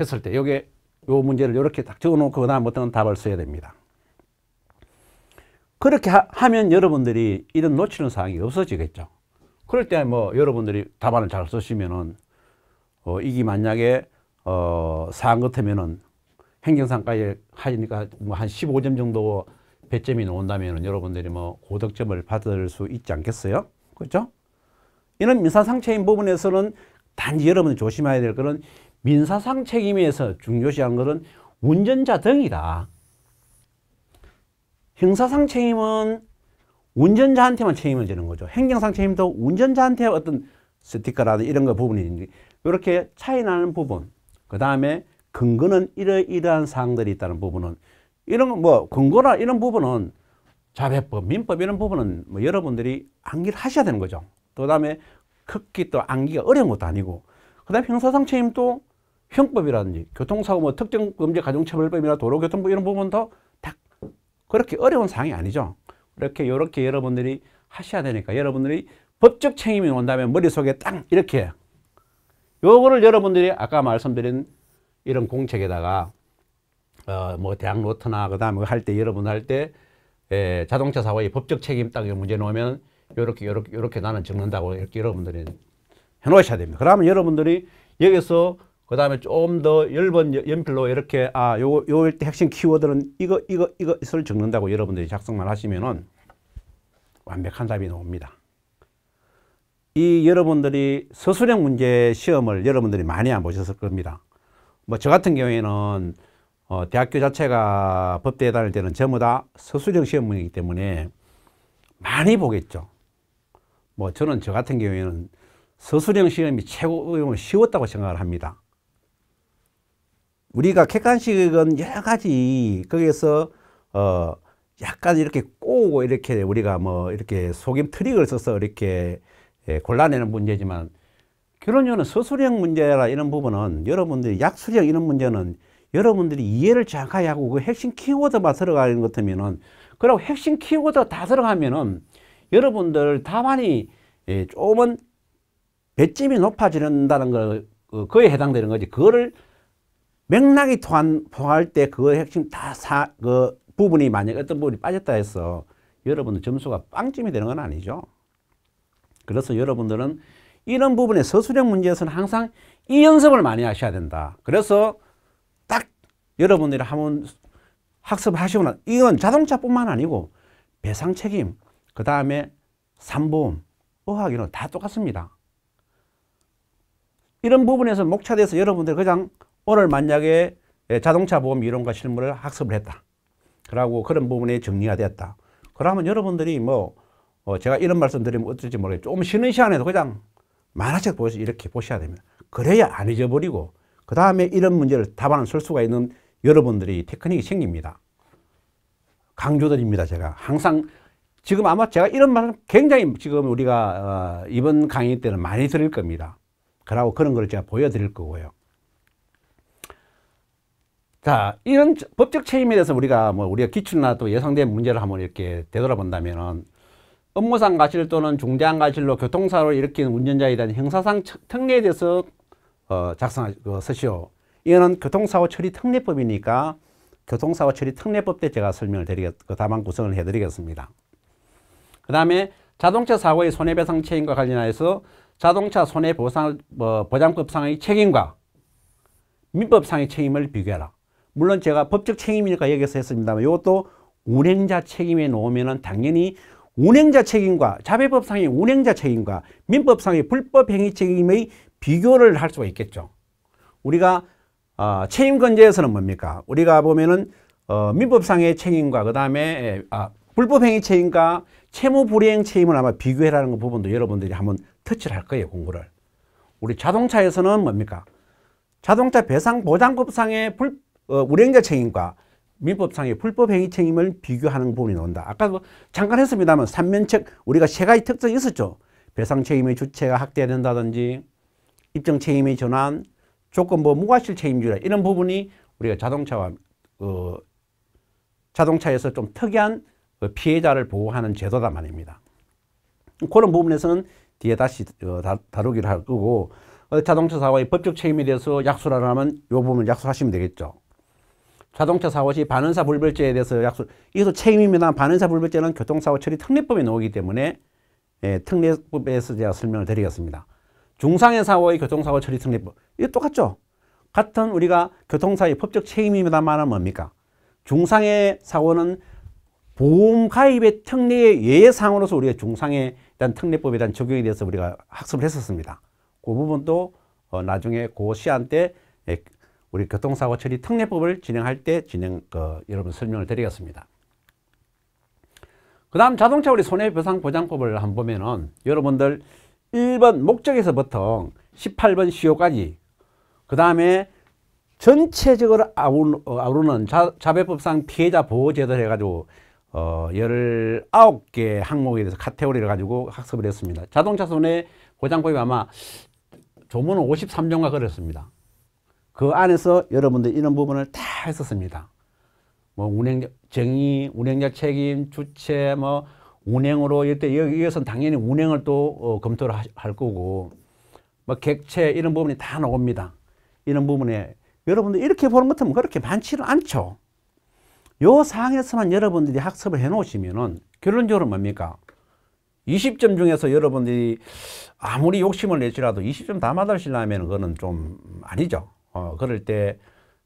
했을 때 여기에 요 문제를 이렇게 딱 적어놓고 그 다음 어떤 답을 써야 됩니다. 그렇게 하, 면 여러분들이 이런 놓치는 사항이 없어지겠죠. 그럴 때 뭐 여러분들이 답안을 잘 쓰시면은 어, 이게 만약에 어, 사항 같으면은 행정상까지 하니까 뭐 한 15점 정도 배점이 나온다면은 여러분들이 뭐 5득점을 받을 수 있지 않겠어요? 그렇죠? 이런 민사상체인 부분에서는 단지 여러분 조심해야 될 그런 민사상 책임에서 중요시한 것은 운전자 등이다. 형사상 책임은 운전자한테만 책임을 지는 거죠. 행정상 책임도 운전자한테 어떤 스티커라든 이런 거 부분이 이렇게 차이 나는 부분. 그 다음에 근거는 이러이러한 사항들이 있다는 부분은 이런 뭐 근거나 이런 부분은 자배법, 민법 이런 부분은 뭐 여러분들이 암기를 하셔야 되는 거죠. 그 다음에 크기 또 암기가 어려운 것도 아니고 그 다음에 형사상 책임도 형법이라든지 교통사고 뭐 특정범죄 가중처벌법이나 도로교통법 이런 부분 도다 그렇게 어려운 사항이 아니죠. 그렇게 이렇게 여러분들이 하셔야 되니까 여러분들이 법적 책임이 온다면 머릿속에 딱 이렇게 요거를 여러분들이 아까 말씀드린 이런 공책에다가 어뭐 대학 노트나 그다음에 할 때 여러분 할때 예, 자동차 사고의 법적 책임 딱 문제 놓으면 요렇게 요렇게 요렇게 나는 적는다고 이렇게 여러분들이 해 놓으셔야 됩니다. 그러면 여러분들이 여기서 그 다음에 좀 더 열 번 연필로 이렇게 아요거요때 핵심 키워드는 이거 이거 이것을 적는다고 여러분들이 작성만 하시면은 완벽한 답이 나옵니다. 이 여러분들이 서술형 문제 시험을 여러분들이 많이 안 보셨을 겁니다. 뭐 저 같은 경우에는 어, 대학교 자체가 법대에 다닐 때는 전부 다 서술형 시험이기 때문에 많이 보겠죠. 뭐 저는 저 같은 경우에는 서술형 시험이 최고 쉬웠다고 생각을 합니다. 우리가 객관식은 여러 가지 거기에서 어 약간 이렇게 꼬고 이렇게 우리가 뭐 이렇게 속임 트릭을 써서 이렇게 예, 골라내는 문제지만 결혼료는 서술형 문제라 이런 부분은 여러분들이 약수령 이런 문제는 여러분들이 이해를 정확하게 하고 그 핵심 키워드만 들어가는 것 같으면은 그리고 핵심 키워드 가다 들어가면은 여러분들 답안이 예, 조금은 배점이 높아지는다는 거, 그거에 어, 해당되는 거지 그거를 맥락이 통한, 통할 때 그 핵심 다 사, 그 부분이 만약 어떤 부분이 빠졌다 해서 여러분들 점수가 빵점이 되는 건 아니죠. 그래서 여러분들은 이런 부분에 서술형 문제에서는 항상 이 연습을 많이 하셔야 된다. 그래서 딱 여러분들이 한번 학습하시거나 이건 자동차뿐만 아니고 배상 책임, 그 다음에 산보험, 어학이론 다 똑같습니다. 이런 부분에서 목차돼서 여러분들 그냥 오늘 만약에 예, 자동차 보험 이론과 실무를 학습을 했다. 그러고 그런 부분이 정리가 됐다. 그러면 여러분들이 뭐어 제가 이런 말씀 드리면 어떨지 모르겠죠. 조 쉬는 시간에도 그냥 만화책 보셔 이렇게 보셔야 됩니다. 그래야 안 잊어버리고 그 다음에 이런 문제를 답안을 쓸 수가 있는 여러분들이 테크닉이 생깁니다. 강조드립니다. 제가 항상 지금 아마 제가 이런 말을 굉장히 지금 우리가 어 이번 강의 때는 많이 드릴 겁니다. 그러고 그런 걸 제가 보여드릴 거고요. 자, 이런 법적 책임에 대해서 우리가 뭐 우리가 기출이나 또 예상된 문제를 한번 이렇게 되돌아본다면은 업무상 과실 또는 중대한 과실로 교통사고를 일으킨 운전자에 대한 형사상 특례에 대해서 어, 작성하시오. 그 이거는 교통사고 처리 특례법이니까 교통사고 처리 특례법 때 제가 설명을 드리겠, 그 다만 구성을 해드리겠습니다. 그 다음에 자동차 사고의 손해배상 책임과 관련하여서 자동차 손해보상, 뭐, 보장법상의 책임과 민법상의 책임을 비교하라 물론 제가 법적 책임이니까 여기서 했습니다만 이것도 운행자 책임에 놓으면 당연히 운행자 책임과 자배법상의 운행자 책임과 민법상의 불법행위 책임의 비교를 할 수가 있겠죠. 우리가 어, 책임건제에서는 뭡니까? 우리가 보면은 어, 민법상의 책임과 그 다음에 예, 아, 불법행위 책임과 채무불이행 책임을 아마 비교해라는 그 부분도 여러분들이 한번 터치를 할 거예요 공부를. 우리 자동차에서는 뭡니까? 자동차 배상 보장법상의 불, 어, 우행자 책임과 민법상의 불법행위 책임을 비교하는 부분이 나온다. 아까 뭐 잠깐 했습니다만 삼면책 우리가 세 가지 특성이 있었죠. 배상 책임의 주체가 확대된다든지 입증 책임의 전환, 조건부 뭐 무과실 책임주라 이런 부분이 우리가 자동차와 어, 자동차에서 좀 특이한 그 피해자를 보호하는 제도다 말입니다. 그런 부분에서는 뒤에 다시 어, 다루기로 할 거고 어, 자동차 사고의 법적 책임에 대해서 약소를 하면 이 부분 약소하시면 되겠죠. 자동차 사고 시 반응사 불벌죄에 대해서 약속 이것도 책임입니다 반응사 불벌죄는 교통사고 처리 특례법에 나오기 때문에 예, 특례법에서 제가 설명을 드리겠습니다. 중상의 사고의 교통사고 처리 특례법 이거 똑같죠. 같은 우리가 교통사의 법적 책임입니다만은 뭡니까? 중상의 사고는 보험 가입의 특례의 예상으로서 우리가 중상에 대한 특례법에 대한 적용에 대해서 우리가 학습을 했었습니다. 그 부분도 어, 나중에 고 그 시한 때 예, 우리 교통사고 처리 특례법을 진행할 때 진행 그, 여러분 설명을 드리겠습니다. 그 다음 자동차 우리 손해배상보장법을 한번 보면은 여러분들 1번 목적에서부터 18번 시효까지 그 다음에 전체적으로 아우르는 자, 배법상 피해자 보호제도를 해가지고 어, 19개 항목에 대해서 카테고리를 가지고 학습을 했습니다. 자동차 손해 보장법이 아마 조문은 53종과 그랬습니다. 그 안에서 여러분들 이런 부분을 다 했었습니다. 뭐 운행 정의, 운행자 책임, 주체, 뭐 운행으로 이때 이것은 당연히 운행을 또 어, 검토를 할 거고 뭐 객체 이런 부분이 다 나옵니다. 이런 부분에 여러분들 이렇게 보는 것처럼 그렇게 많지는 않죠. 요 상황에서만 여러분들이 학습을 해 놓으시면은 결론적으로 뭡니까? 20점 중에서 여러분들이 아무리 욕심을 내시라도 20점 다 받으시려면 그거는 좀 아니죠. 어, 그럴 때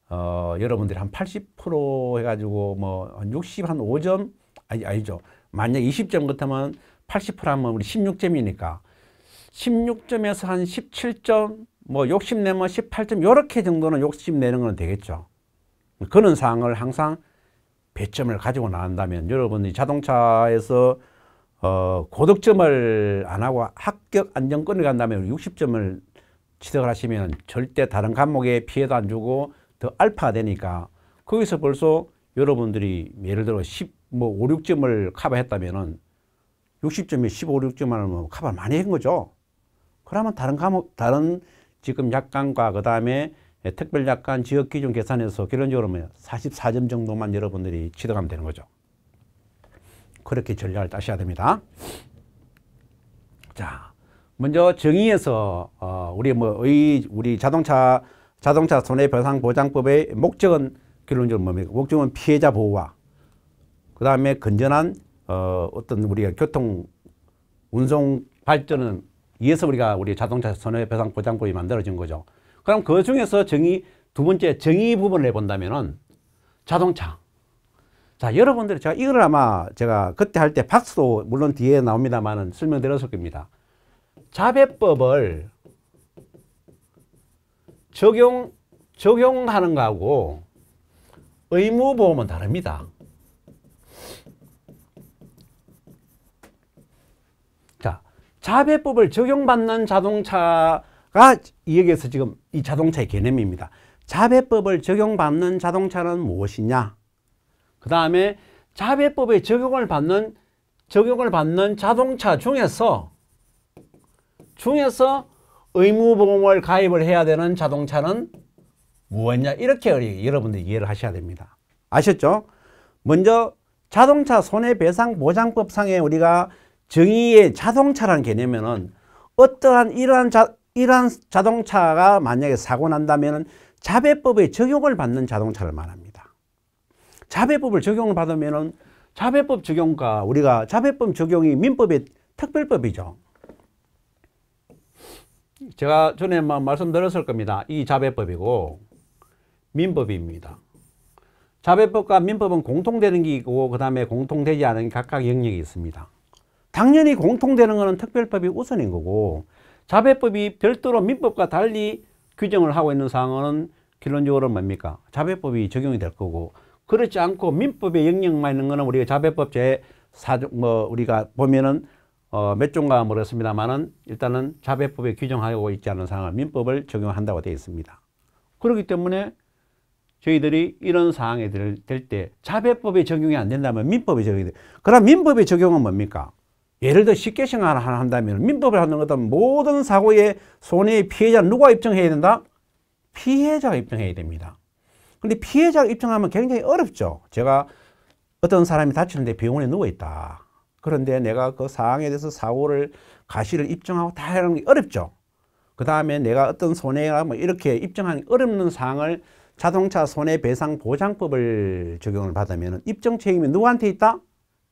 어, 여러분들이 한 80% 해가지고 뭐한 60, 한 5점? 아니, 아니죠. 만약 20점 같으면 80% 하면 우리 16점이니까 16점에서 한 17점, 뭐 욕심내면 18점, 요렇게 정도는 욕심내는 건 되겠죠. 그런 상황을 항상 배점을 가지고 나간다면 여러분이 자동차에서 어, 고득점을 안 하고 합격 안정권을 간다면 60점을 취득을 하시면 절대 다른 과목에 피해도 안 주고 더 알파가 되니까 거기서 벌써 여러분들이 예를 들어 10, 뭐 5, 6점을 카바했다면은 60점이 15, 6점 하면 카바 많이 한 거죠. 그러면 다른 과목, 다른 지금 약관과 그 다음에 특별 약관 지역 기준 계산해서 결론적으로 44점 뭐 정도만 여러분들이 취득하면 되는 거죠. 그렇게 전략을 따셔야 됩니다. 자, 먼저 정의에서 어, 우리 뭐 의, 우리 자동차 자동차 손해배상 보장법의 목적은 결론적으로 뭡니까? 목적은 피해자 보호와 그 다음에 건전한 어, 어떤 우리가 교통 운송 발전은 이에서 우리가 우리 자동차 손해배상 보장법이 만들어진 거죠. 그럼 그 중에서 정의 두 번째 정의 부분을 해본다면은 자동차. 자 여러분들 제가 이걸 아마 제가 그때 할 때 박수도 물론 뒤에 나옵니다만은 설명드렸을 겁니다. 자배법을 적용, 적용하는 거하고 의무보험은 다릅니다. 자, 자배법을 적용받는 자동차가 여기에서 지금 이 자동차의 개념입니다. 자배법을 적용받는 자동차는 무엇이냐? 그 다음에 자배법에 적용을 받는 적용을 받는 자동차 중에서 중에서 의무보험을 가입을 해야 되는 자동차는 무엇냐 이렇게 여러분들이 이해를 하셔야 됩니다. 아셨죠? 먼저 자동차 손해배상보장법상에 우리가 정의의 자동차라는 개념에는 어떠한 이러한, 자, 이러한 자동차가 만약에 사고 난다면 자배법의 적용을 받는 자동차를 말합니다. 자배법을 적용을 받으면 자배법 적용과 우리가 자배법 적용이 민법의 특별법이죠. 제가 전에 말씀드렸을 겁니다. 이 자배법이고 민법입니다. 자배법과 민법은 공통되는 게 있고 그 다음에 공통되지 않은 게 각각 영역이 있습니다. 당연히 공통되는 것은 특별법이 우선인 거고 자배법이 별도로 민법과 달리 규정을 하고 있는 사항은 결론적으로 뭡니까? 자배법이 적용이 될 거고 그렇지 않고 민법의 영역만 있는 것은 우리가 자배법 제4뭐 사 뭐 우리가 보면은 어, 몇 종가 모르겠습니다만은 일단은 자배법에 규정하고 있지 않은 사항은 민법을 적용한다고 되어 있습니다. 그렇기 때문에 저희들이 이런 사항에 될때 자배법에 적용이 안 된다면 민법에 적용이 돼. 그럼 민법의 적용은 뭡니까? 예를 들어 쉽게 생각을 한다면 민법을 하는 것은 모든 사고의 손해의 피해자 누가 입증해야 된다? 피해자가 입증해야 됩니다. 근데 피해자가 입증하면 굉장히 어렵죠. 제가 어떤 사람이 다치는데 병원에 누워있다. 그런데 내가 그 사항에 대해서 사고를 가시를 입증하고 다 하는 게 어렵죠. 그 다음에 내가 어떤 손해가 뭐 이렇게 입증하는 어렵는 사항을 자동차 손해배상보장법을 적용을 받으면 입증 책임이 누구한테 있다?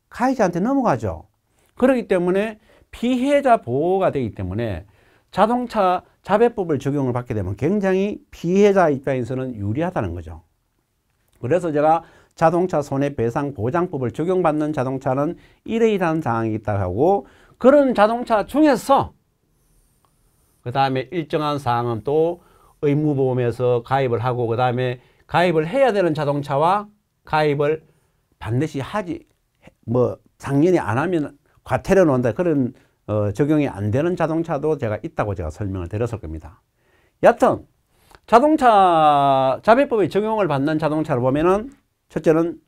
가해자한테 넘어가죠. 그렇기 때문에 피해자 보호가 되기 때문에 자동차 자배법을 적용을 받게 되면 굉장히 피해자 입장에서는 유리하다는 거죠. 그래서 제가 자동차 손해배상 보장법을 적용받는 자동차는 이래 이러는사항이 있다고 하고 그런 자동차 중에서 그 다음에 일정한 사항은 또 의무보험에서 가입을 하고 그 다음에 가입을 해야 되는 자동차와 가입을 반드시 하지 뭐 작년에 안 하면 과태료 놓는다 그런 어, 적용이 안 되는 자동차도 제가 있다고 제가 설명을 드렸을 겁니다. 여튼 자동차 자비법의 적용을 받는 자동차를 보면은 첫째는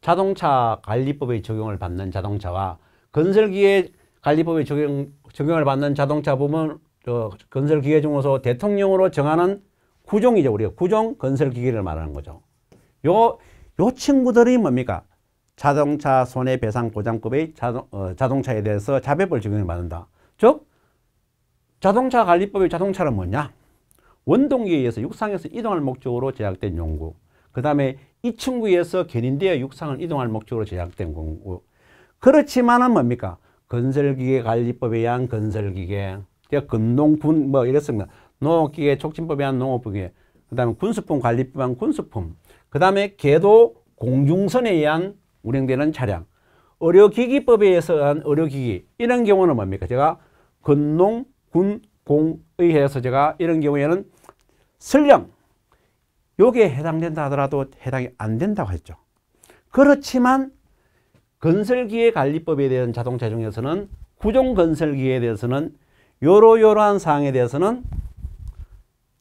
자동차 관리법의 적용을 받는 자동차와 건설기계 관리법의 적용, 적용을 받는 자동차 부면저 건설기계 중에서 대통령으로 정하는 구종이죠. 우리가 구종 건설기계를 말하는 거죠. 요, 요 친구들이 뭡니까? 자동차 손해배상 보장법의 자동, 어, 자동차에 대해서 자배벌 적용을 받는다. 즉 자동차 관리법의 자동차는 뭐냐? 원동기에 의해서 육상에서 이동할 목적으로 제작된 용구. 그 다음에 이층 구에서 견인되어 육상을 이동할 목적으로 제작된 공구. 그렇지만은 뭡니까? 건설기계 관리법에 의한 건설기계, 금농군 뭐 이랬습니다. 농업기계 촉진법에 의한 농업기계, 그 다음에 군수품 관리법에 의한 군수품, 그 다음에 개도 공중선에 의한 운행되는 차량, 의료기기법에 의해서한 의 의료기기 이런 경우는 뭡니까? 제가 건농, 군, 공의해서 제가 이런 경우에는 설령 요게 해당된다 하더라도 해당이 안 된다고 했죠. 그렇지만 건설기의 관리법에 대한 자동차 중에서는 구종 건설기에 대해서는 요로요로한 사항에 대해서는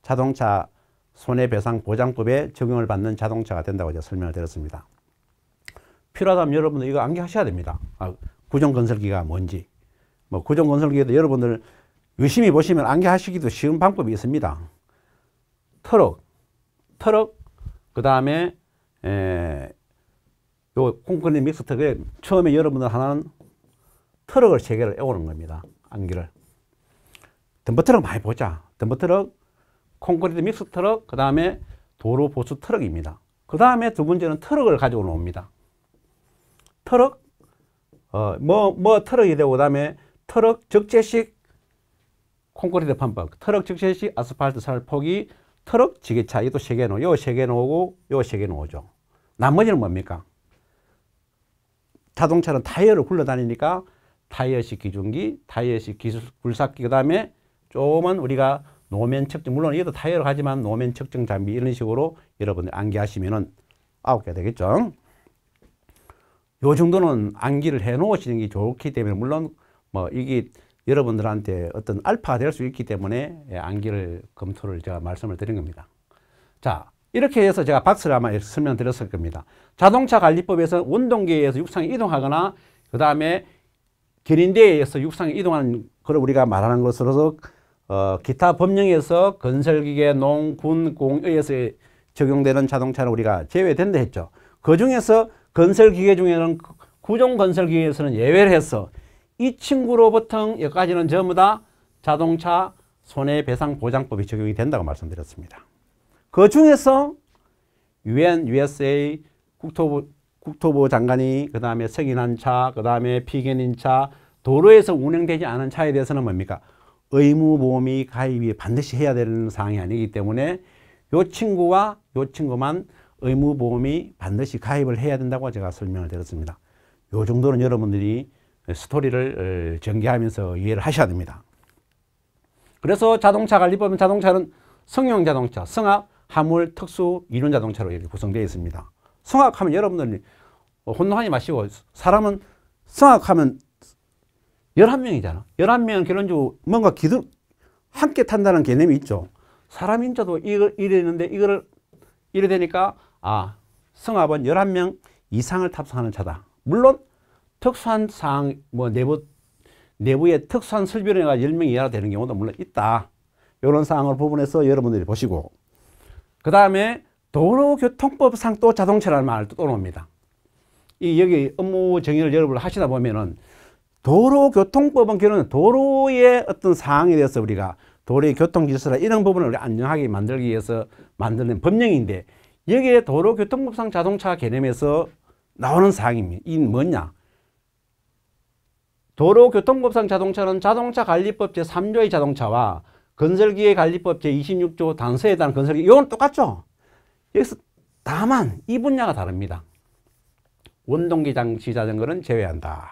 자동차 손해배상보장법에 적용을 받는 자동차가 된다고 제가 설명을 드렸습니다. 필요하다면 여러분들 이거 암기하셔야 됩니다. 아, 구종건설기가 뭔지. 뭐 구종건설기에도 여러분들 유심히 보시면 암기하시기도 쉬운 방법이 있습니다. 트럭, 트럭, 그 다음에 요 콩크리트 믹스터에 처음에 여러분들 하나는 트럭을 세 개를 해오는 겁니다. 안기를. 덤버 트럭 많이 보자. 덤버 트럭, 콘크리트 믹스 트럭, 그 다음에 도로 보수 트럭입니다. 그 다음에 두 번째는 트럭을 가지고 나옵니다. 트럭, 어, 뭐, 뭐 트럭이 되고, 그 다음에 트럭 적재식 콘크리트 판박, 트럭 적재식 아스팔트 살 포기, 트럭 지게차 이것도 세개 놓고 요세개 놓고 요세개 놓죠. 나머지는 뭡니까? 자동차는 타이어를 굴러다니니까 타이어식 기준기, 타이어식 기술 굴삭기 그다음에 조금은 우리가 노면 측정 물론 이것도 타이어를 하지만 노면 측정 장비 이런 식으로 여러분들 암기하시면은 아홉 개 되겠죠. 요 정도는 암기를 해 놓으시는 게 좋기 때문에 물론 뭐 이게 여러분들한테 어떤 알파가 될 수 있기 때문에 예, 안기를 검토를 제가 말씀을 드린 겁니다. 자, 이렇게 해서 제가 박스를 아마 설명드렸을 겁니다. 자동차 관리법에서 원동기에 서 육상에 이동하거나 그 다음에 견인대에 서 육상에 이동하는 걸 우리가 말하는 것으로서 어, 기타 법령에서 건설기계, 농, 군, 공의에서 적용되는 자동차를 우리가 제외된다 했죠. 그 중에서 건설기계 중에는 구종 건설기계에서는 예외를 해서 이 친구로부터 여기까지는 전부 다 자동차 손해배상보장법이 적용이 된다고 말씀드렸습니다. 그 중에서 UN, USA 국토부, 국토부 장관이 그 다음에 승인한 차, 그 다음에 피견인 차, 도로에서 운행되지 않은 차에 대해서는 뭡니까? 의무보험이 가입이 반드시 해야 되는 사항이 아니기 때문에 요 친구와 요 친구만 의무보험이 반드시 가입을 해야 된다고 제가 설명을 드렸습니다. 요 정도는 여러분들이 스토리를 전개하면서 이해를 하셔야 됩니다. 그래서 자동차 관리법인 자동차는 성형 자동차, 성악, 화물, 특수, 이륜 자동차로 이렇게 구성되어 있습니다. 성악하면 여러분들 혼동하지 마시고 사람은 성악하면 11명이잖아. 11명 결혼주 뭔가 기둥 함께 탄다는 개념이 있죠. 사람 인자도 이걸 이래 는데이거 이래 되니까 아, 성압은 11명 이상을 탑승하는 차다. 물론 특수한 사항, 뭐 내부, 내부의 특수한 설비원해가 10명 이하로 되는 경우도 물론 있다. 이런 사항을 부분에서 여러분들이 보시고 그 다음에 도로교통법상 또 자동차라는 말을 또 나옵니다. 이 여기 업무 정의를 여러분 하시다 보면은 도로교통법은 결국은 도로의 어떤 사항에 대해서 우리가 도로의 교통질서나 이런 부분을 안정하게 만들기 위해서 만드는 법령인데 여기에 도로교통법상 자동차 개념에서 나오는 사항입니다. 이 뭐냐? 도로교통법상 자동차는 자동차 관리법 제3조의 자동차와 건설기의 관리법 제26조 단서에 따른 건설기 이건 똑같죠. 여기서 다만 이 분야가 다릅니다. 원동기 장치 자전거는 제외한다.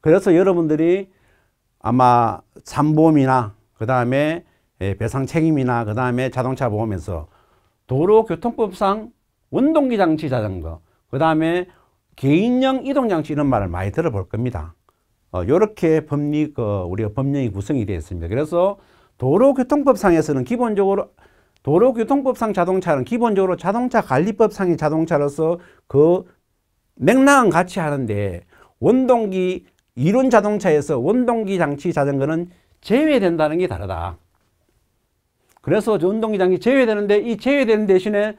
그래서 여러분들이 아마 산보험이나 그 다음에 예, 배상 책임이나 그 다음에 자동차 보험에서 도로교통법상 원동기 장치 자전거 그 다음에 개인형 이동장치 이런 말을 많이 들어볼 겁니다. 어, 요렇게 법리, 어, 우리가 법령이 구성이 되어 있습니다. 그래서 도로교통법상에서는 기본적으로 도로교통법상 자동차는 기본적으로 자동차 관리법상의 자동차로서 그 맥락은 같이 하는데 원동기 이륜 자동차에서 원동기 장치 자전거는 제외된다는 게 다르다. 그래서 원동기 장치 제외되는데 이 제외되는 대신에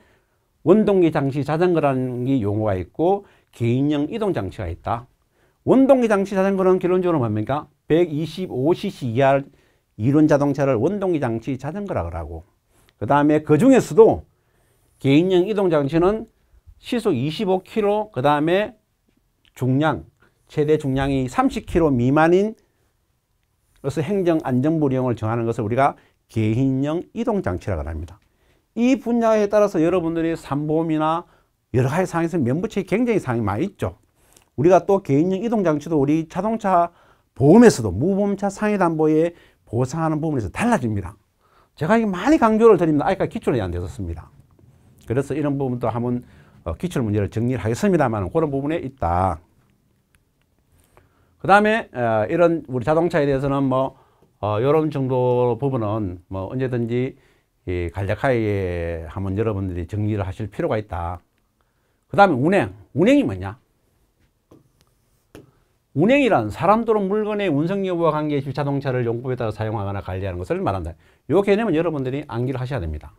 원동기 장치 자전거라는 게 용어가 있고 개인형 이동 장치가 있다. 원동기 장치 자전거는 결론적으로 뭡니까? 125cc 이하 이륜 자동차를 원동기 장치 자전거라 그러고 그 다음에 그 중에서도 개인형 이동 장치는 시속 25km 그 다음에 중량 최대 중량이 30km 미만인 그래서 행정 안전부령을 정하는 것을 우리가 개인형 이동 장치라고 합니다. 이 분야에 따라서 여러분들이 산보험이나 여러 가지 상황에서 면부책이 굉장히 상이 황 많이 있죠. 우리가 또 개인용 이동장치도 우리 자동차 보험에서도 무보험차 상해담보에 보상하는 부분에서 달라집니다. 제가 이 많이 강조를 드립니다. 아까 기출이 안 되었습니다. 그래서 이런 부분도 한번 어, 기출 문제를 정리를 하겠습니다만 그런 부분에 있다. 그 다음에 어, 이런 우리 자동차에 대해서는 뭐 이런 어, 정도 부분은 뭐 언제든지 간략하게 한번 여러분들이 정리를 하실 필요가 있다. 그 다음에 운행. 운행이 뭐냐? 운행이란 사람 또는 물건의 운송 여부와 관계시 자동차를 용법에 따라 사용하거나 관리하는 것을 말한다. 이 개념은 여러분들이 암기를 하셔야 됩니다.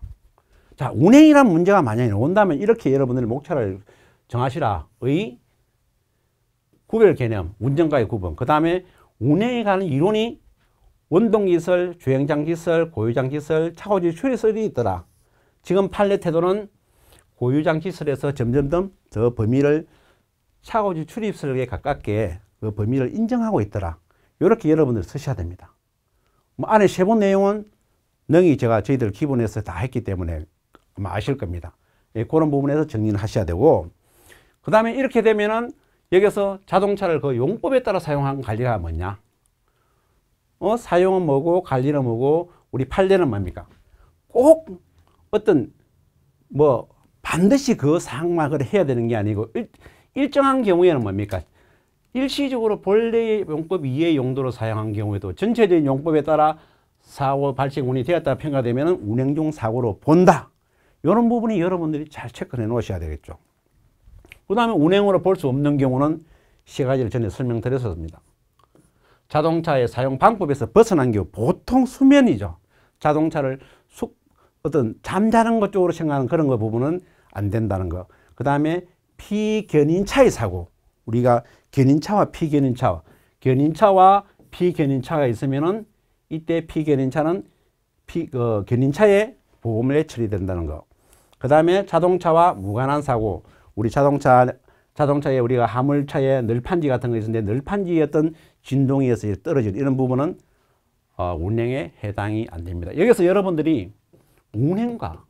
자, 운행이란 문제가 만약에 온다면 이렇게 여러분들의 목차를 정하시라의 구별 개념, 운전과의 구분, 그 다음에 운행에 관한 이론이 원동기설, 주행장기설, 고유장기설, 차고지출이설이 있더라. 지금 판례 태도는 고유장치설에서 점점더 범위를 차고지 출입설에 가깝게 그 범위를 인정하고 있더라. 이렇게 여러분들 쓰셔야 됩니다. 뭐 안에 세 번 내용은 능히 제가 저희들 기본에서 다 했기 때문에 아마 아실 겁니다. 예, 그런 부분에서 정리를 하셔야 되고 그 다음에 이렇게 되면은 여기서 자동차를 그 용법에 따라 사용한 관리가 뭐냐 어, 사용은 뭐고 관리는 뭐고 우리 판례는 뭡니까 꼭 어떤 뭐 반드시 그 상막을 해야 되는 게 아니고 일, 정한 경우에는 뭡니까 일시적으로 본래의 용법 이외의 용도로 사용한 경우에도 전체적인 용법에 따라 사고 발생운이 되었다 평가되면 운행중 사고로 본다. 이런 부분이 여러분들이 잘 체크해 놓으셔야 되겠죠. 그 다음에 운행으로 볼 수 없는 경우는 세 가지를 전에 설명드렸습니다. 었 자동차의 사용 방법에서 벗어난 경우 보통 수면이죠. 자동차를 숙, 어떤 잠자는 것 쪽으로 생각하는 그런 거 부분은 안 된다는 거. 그 다음에 피견인 차의 사고. 우리가 견인차와 피견인차와 견인차와 피견인차가 있으면은 이때 피견인차는 피, 어, 견인차에 보험을 처리된다는 거. 그 다음에 자동차와 무관한 사고. 우리 자동차, 자동차에 우리가 화물차에 널판지 같은 거 있었는데 널판지의 어떤 진동이어서 떨어질 이런 부분은 어, 운행에 해당이 안 됩니다. 여기서 여러분들이 운행과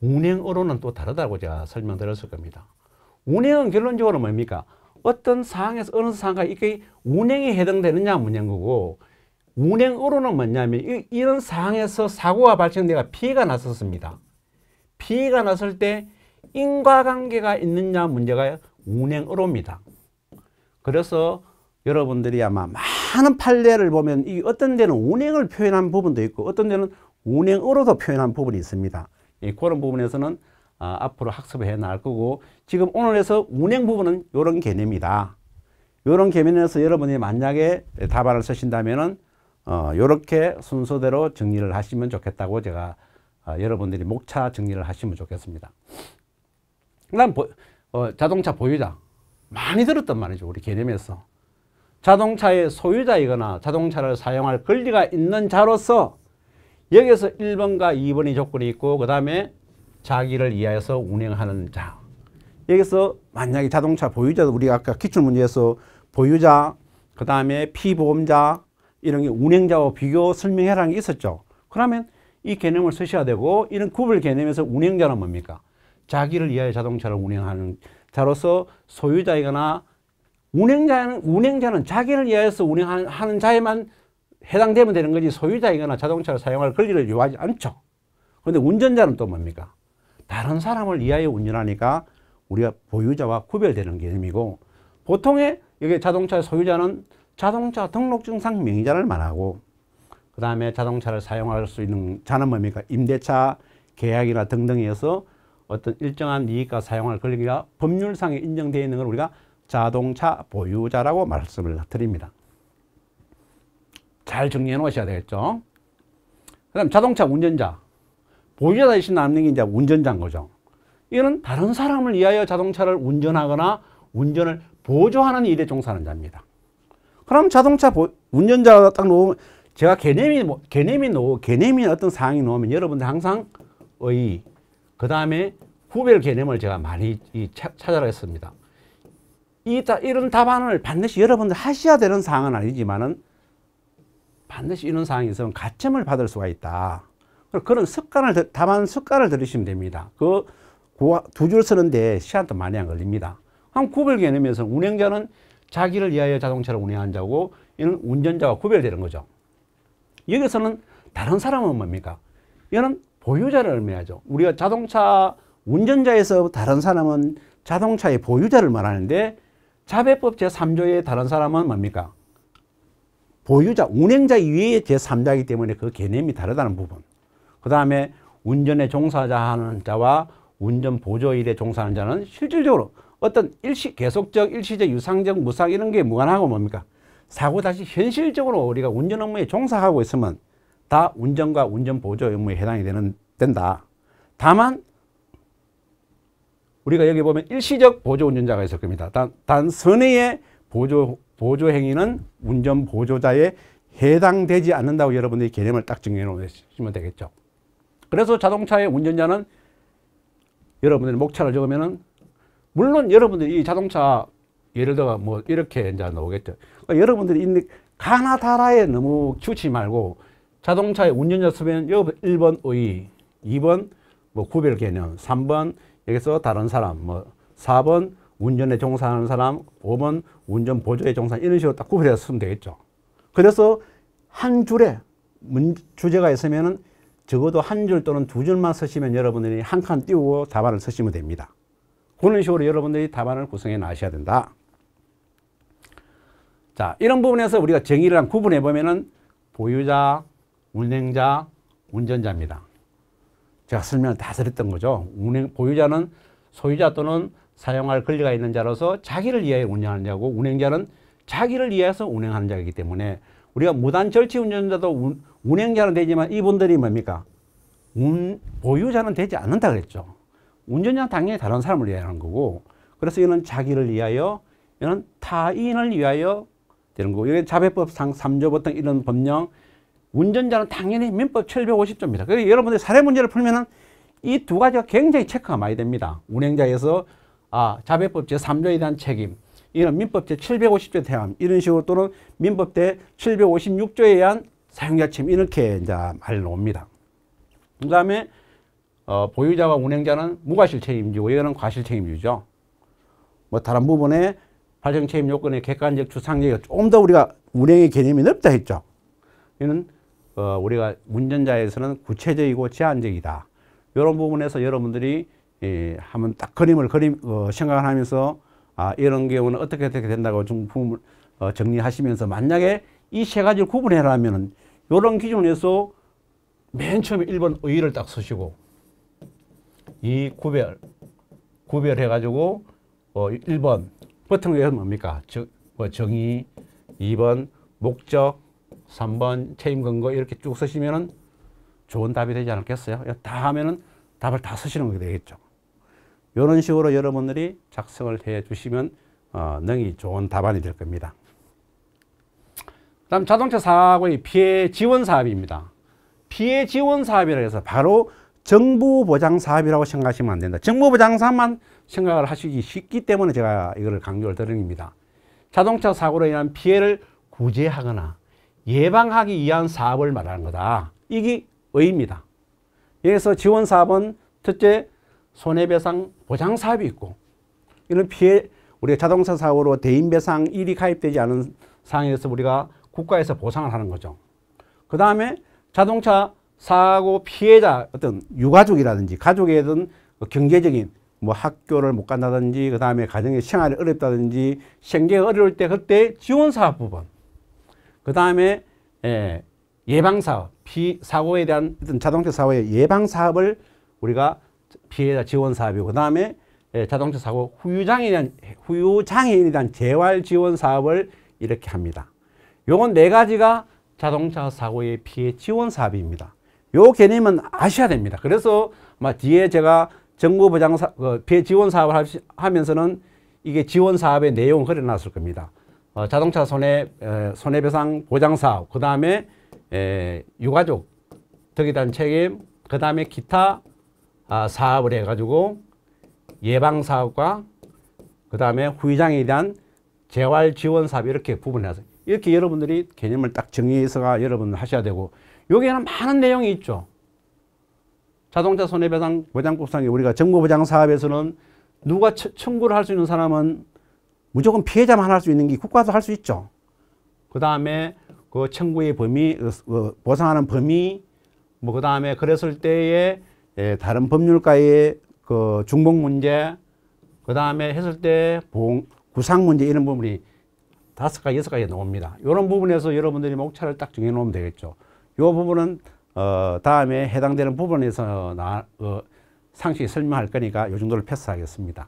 운행으로는 또 다르다고 제가 설명드렸을 겁니다. 운행은 결론적으로 뭡니까? 어떤 상황에서 어느 상황과 이게 운행에 해당되느냐 문제인 거고 운행으로는 뭐냐면 이, 이런 상황에서 사고가 발생돼가 피해가 났었습니다. 피해가 났을 때 인과관계가 있느냐 문제가 운행으로입니다. 그래서 여러분들이 아마 많은 판례를 보면 이 어떤 데는 운행을 표현한 부분도 있고 어떤 데는 운행으로도 표현한 부분이 있습니다. 이 그런 부분에서는 아, 앞으로 학습해 나갈 거고 지금 오늘에서 운행 부분은 이런 개념이다. 이런 개념에서 여러분이 만약에 답안을 쓰신다면은 이렇게 어, 순서대로 정리를 하시면 좋겠다고 제가 어, 여러분들이 목차 정리를 하시면 좋겠습니다. 그다음 보, 어, 자동차 보유자 많이 들었단 말이죠 우리 개념에서 자동차의 소유자이거나 자동차를 사용할 권리가 있는 자로서 여기서 1번과 2번이 조건이 있고 그 다음에 자기를 이하여서 운행하는 자. 여기서 만약에 자동차 보유자도 우리가 아까 기출문제에서 보유자, 그 다음에 피보험자 이런 게 운행자와 비교 설명해라는 게 있었죠. 그러면 이 개념을 쓰셔야 되고 이런 구별 개념에서 운행자는 뭡니까? 자기를 이하의 자동차를 운행하는 자로서 소유자이거나 운행자는 운행자는 자기를 이하여서 운행하는 자에만 해당되면 되는 거지 소유자이거나 자동차를 사용할 권리를 요하지 않죠. 그런데 운전자는 또 뭡니까? 다른 사람을 이하에 운전하니까 우리가 보유자와 구별되는 개념이고 보통의 여기 자동차 소유자는 자동차 등록증상 명의자를 말하고 그 다음에 자동차를 사용할 수 있는 자는 뭡니까? 임대차 계약이나 등등에서 어떤 일정한 이익과 사용할 권리가 법률상에 인정되어 있는 걸 우리가 자동차 보유자라고 말씀을 드립니다. 잘 정리해 놓으셔야 되겠죠. 그 다음 자동차 운전자. 보유자 대신 남는 게 이제 운전자인 거죠. 이는 다른 사람을 위하여 자동차를 운전하거나 운전을 보조하는 일에 종사하는 자입니다. 그럼 자동차 보, 운전자가 딱 놓으면 제가 개념이 뭐, 개념이 놓 개념이 어떤 사항이 놓으면 여러분들 항상 의, 그 다음에 후별 개념을 제가 많이 이, 찾아냈습니다. 이, 다, 이런 답안을 반드시 여러분들 하셔야 되는 사항은 아니지만은 반드시 이런 사항이 있으면 가점을 받을 수가 있다. 그런 습관을, 다만 습관을 들으시면 됩니다. 그 두 줄 쓰는데 시간도 많이 안 걸립니다. 한 구별 개념에서 운행자는 자기를 위하여 자동차를 운행한 자고 이는 운전자와 구별되는 거죠. 여기서는 다른 사람은 뭡니까? 이는 보유자를 의미하죠. 우리가 자동차 운전자에서 다른 사람은 자동차의 보유자를 말하는데 자배법 제3조의 다른 사람은 뭡니까? 보유자, 운행자 이외의 제3자이기 때문에 그 개념이 다르다는 부분. 그 다음에 운전에 종사하는 자와 운전 보조 일에 종사하는 자는 실질적으로 어떤 일시 계속적 일시적 유상적 무상 이런 게 무관하고 뭡니까 사고 다시 현실적으로 우리가 운전 업무에 종사하고 있으면 다 운전과 운전 보조 업무에 해당이 되는 된다. 다만 우리가 여기 보면 일시적 보조 운전자가 있을 겁니다. 단, 단 선의의 보조 보조 행위는 운전 보조자에 해당되지 않는다고 여러분들이 개념을 딱 정해 놓으시면 되겠죠. 그래서 자동차의 운전자는 여러분들이 목차를 적으면은 물론 여러분들이 이 자동차 예를 들어 뭐 이렇게 이제 나오겠죠. 그러니까 여러분들이 있는 가나다라에 너무 치우치 말고 자동차의 운전자 수배 여기 1번 의, 2번 뭐 구별 개념, 3번 여기서 다른 사람, 뭐 4번 운전에 종사하는 사람, 5번 운전 보조에 종사하는 이런 식으로 딱 구별해서 쓰면 되겠죠. 그래서 한 줄에 문, 주제가 있으면은 적어도 한 줄 또는 두 줄만 쓰시면 여러분들이 한 칸 띄우고 답안을 쓰시면 됩니다. 그런 식으로 여러분들이 답안을 구성해 나셔야 된다. 자, 이런 부분에서 우리가 정의를 구분해 보면은 보유자, 운행자, 운전자입니다. 제가 설명을 다 드렸던 거죠. 운행, 보유자는 소유자 또는 사용할 권리가 있는 자로서 자기를 이해 운영하는 자고 운행자는 자기를 이해서 운행하는 자이기 때문에 우리가 무단절취 운전자도 운, 운행자는 되지만 이분들이 뭡니까? 운, 보유자는 되지 않는다 그랬죠. 운전자는 당연히 다른 사람을 이해하는 거고 그래서 이는 자기를 위하여 이는 타인을 위하여 되는 거고 이게 자배법상 3조 보통 이런 법령 운전자는 당연히 민법 750조입니다. 그래서 여러분들 사례 문제를 풀면은 이 두 가지가 굉장히 체크가 많이 됩니다. 운행자에서 아, 자배법 제3조에 대한 책임, 이런 민법 제750조에 대한 이런 식으로 또는 민법 제756조에 의한 사용자 침 이렇게 이제 말습니다그 다음에 어, 보유자와 운행자는 무과실 책임지고 이거는 과실 책임지죠. 뭐 다른 부분에 발생 책임 요건의 객관적 주상적 조금 더 우리가 운행의 개념이 넓다 했죠. 이는 어, 우리가 운전자에서는 구체적이고 제한적이다. 이런 부분에서 여러분들이 예, 한번 딱 그림을 그림 어, 생각을 하면서 아 이런 경우는 어떻게 어떻게 된다고 좀 어, 정리하시면서 만약에 이 세 가지를 구분해라 면은 이런 기준에서 맨 처음에 1번 의의를 딱 쓰시고 이 구별 구별해 가지고 어 1번 보통 의의는 뭡니까? 즉뭐 정의 2번 목적 3번 책임 근거 이렇게 쭉 쓰시면은 좋은 답이 되지 않겠어요? 다 하면은 답을 다 쓰시는 게 되겠죠. 이런 식으로 여러분들이 작성을 해 주시면 어, 능히 좋은 답안이 될 겁니다. 다음 자동차 사고의 피해 지원 사업입니다. 피해 지원 사업이라 해서 바로 정부 보장 사업이라고 생각하시면 안 된다. 정부 보장 사업만 생각을 하시기 쉽기 때문에 제가 이걸 강조를 드리니다 자동차 사고로 인한 피해를 구제하거나 예방하기 위한 사업을 말하는 거다. 이게 의입니다. 여기서 지원 사업은 첫째 손해배상 보장 사업이 있고 이런 피해 우리 자동차 사고로 대인배상 일이 가입되지 않은 상황에서 우리가 국가에서 보상을 하는 거죠. 그 다음에 자동차 사고 피해자 어떤 유가족이라든지 가족에 든 경제적인 뭐 학교를 못 간다든지 그 다음에 가정의 생활이 어렵다든지 생계가 어려울 때 그때 지원사업 부분 그 다음에 예, 방사업 비사고에 대한 어떤 자동차 사고의 예방사업을 우리가 피해자 지원사업이고 그 다음에 예, 자동차 사고 후유장애에 대한 후유장애인에 대한 재활지원사업을 이렇게 합니다. 요건 네 가지가 자동차 사고의 피해 지원 사업입니다. 요 개념은 아셔야 됩니다. 그래서 아마 뒤에 제가 정부 보장 사, 그 피해 지원 사업을 하시, 하면서는 이게 지원 사업의 내용을 흐려놨을 겁니다. 어, 자동차 손해 에, 손해배상 보장 사업, 그 다음에 유가족 덕에 대한 책임, 그 다음에 기타 아, 사업을 해가지고 예방 사업과 그 다음에 후유장에 대한 재활 지원 사업 이렇게 구분해서 이렇게 여러분들이 개념을 딱 정의해서가 여러분 하셔야 되고 여기에는 많은 내용이 있죠. 자동차 손해배상 보장국상에 우리가 정보보장 사업에서는 누가 청구를 할 수 있는 사람은 무조건 피해자만 할 수 있는 게 국가도 할 수 있죠. 그 다음에 그 청구의 범위, 어, 어, 보상하는 범위, 뭐 그 다음에 그랬을 때에 예, 다른 법률가의 그 중복 문제, 그 다음에 했을 때 보상 문제 이런 부분이 다섯 가지, 여섯 가지 나옵니다. 이런 부분에서 여러분들이 목차를 딱 정해놓으면 되겠죠. 이 부분은 어, 다음에 해당되는 부분에서 나, 어, 상식 설명할 거니까 이 정도를 패스하겠습니다.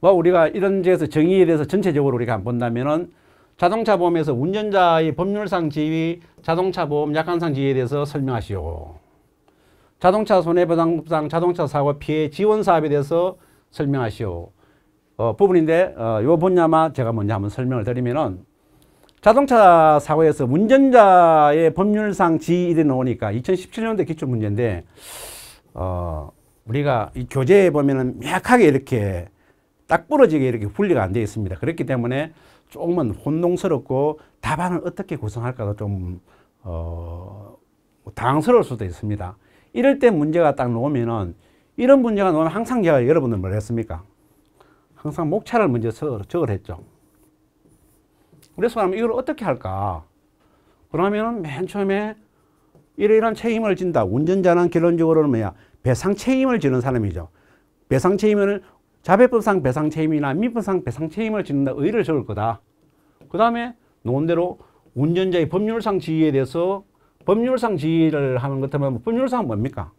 뭐 우리가 이런 데서 정의에 대해서 전체적으로 우리가 본다면은 자동차 보험에서 운전자의 법률상 지위, 자동차 보험 약관상 지위에 대해서 설명하시오. 자동차 손해배상상 자동차 사고 피해 지원 사업에 대해서 설명하시오. 어, 부분인데 어, 요 분야만 제가 먼저 한번 설명을 드리면은 자동차 사고에서 운전자의 법률상 지위이 놓으니까 2017년도 기출 문제인데 어, 우리가 이 교재에 보면은 명확하게 이렇게 딱 부러지게 이렇게 분리가 안 되어 있습니다. 그렇기 때문에 조금은 혼동스럽고 답안을 어떻게 구성할까도 좀 어, 당황스러울 수도 있습니다. 이럴 때 문제가 딱놓으면은 이런 문제가 놓으면 항상 제가 여러분들 뭐랬습니까? 항상 목차를 먼저 적을 했죠. 그래서 그면 이걸 어떻게 할까? 그러면 맨 처음에 이러이러한 책임을 진다. 운전자는 결론적으로는 뭐야? 배상 책임을 지는 사람이죠. 배상 책임을 자배법상 배상 책임이나 민법상 배상 책임을 지는다. 의를 적을 거다. 그 다음에 논대로 운전자의 법률상 지위에 대해서 법률상 지위를 하는 것하면 법률상 뭡니까?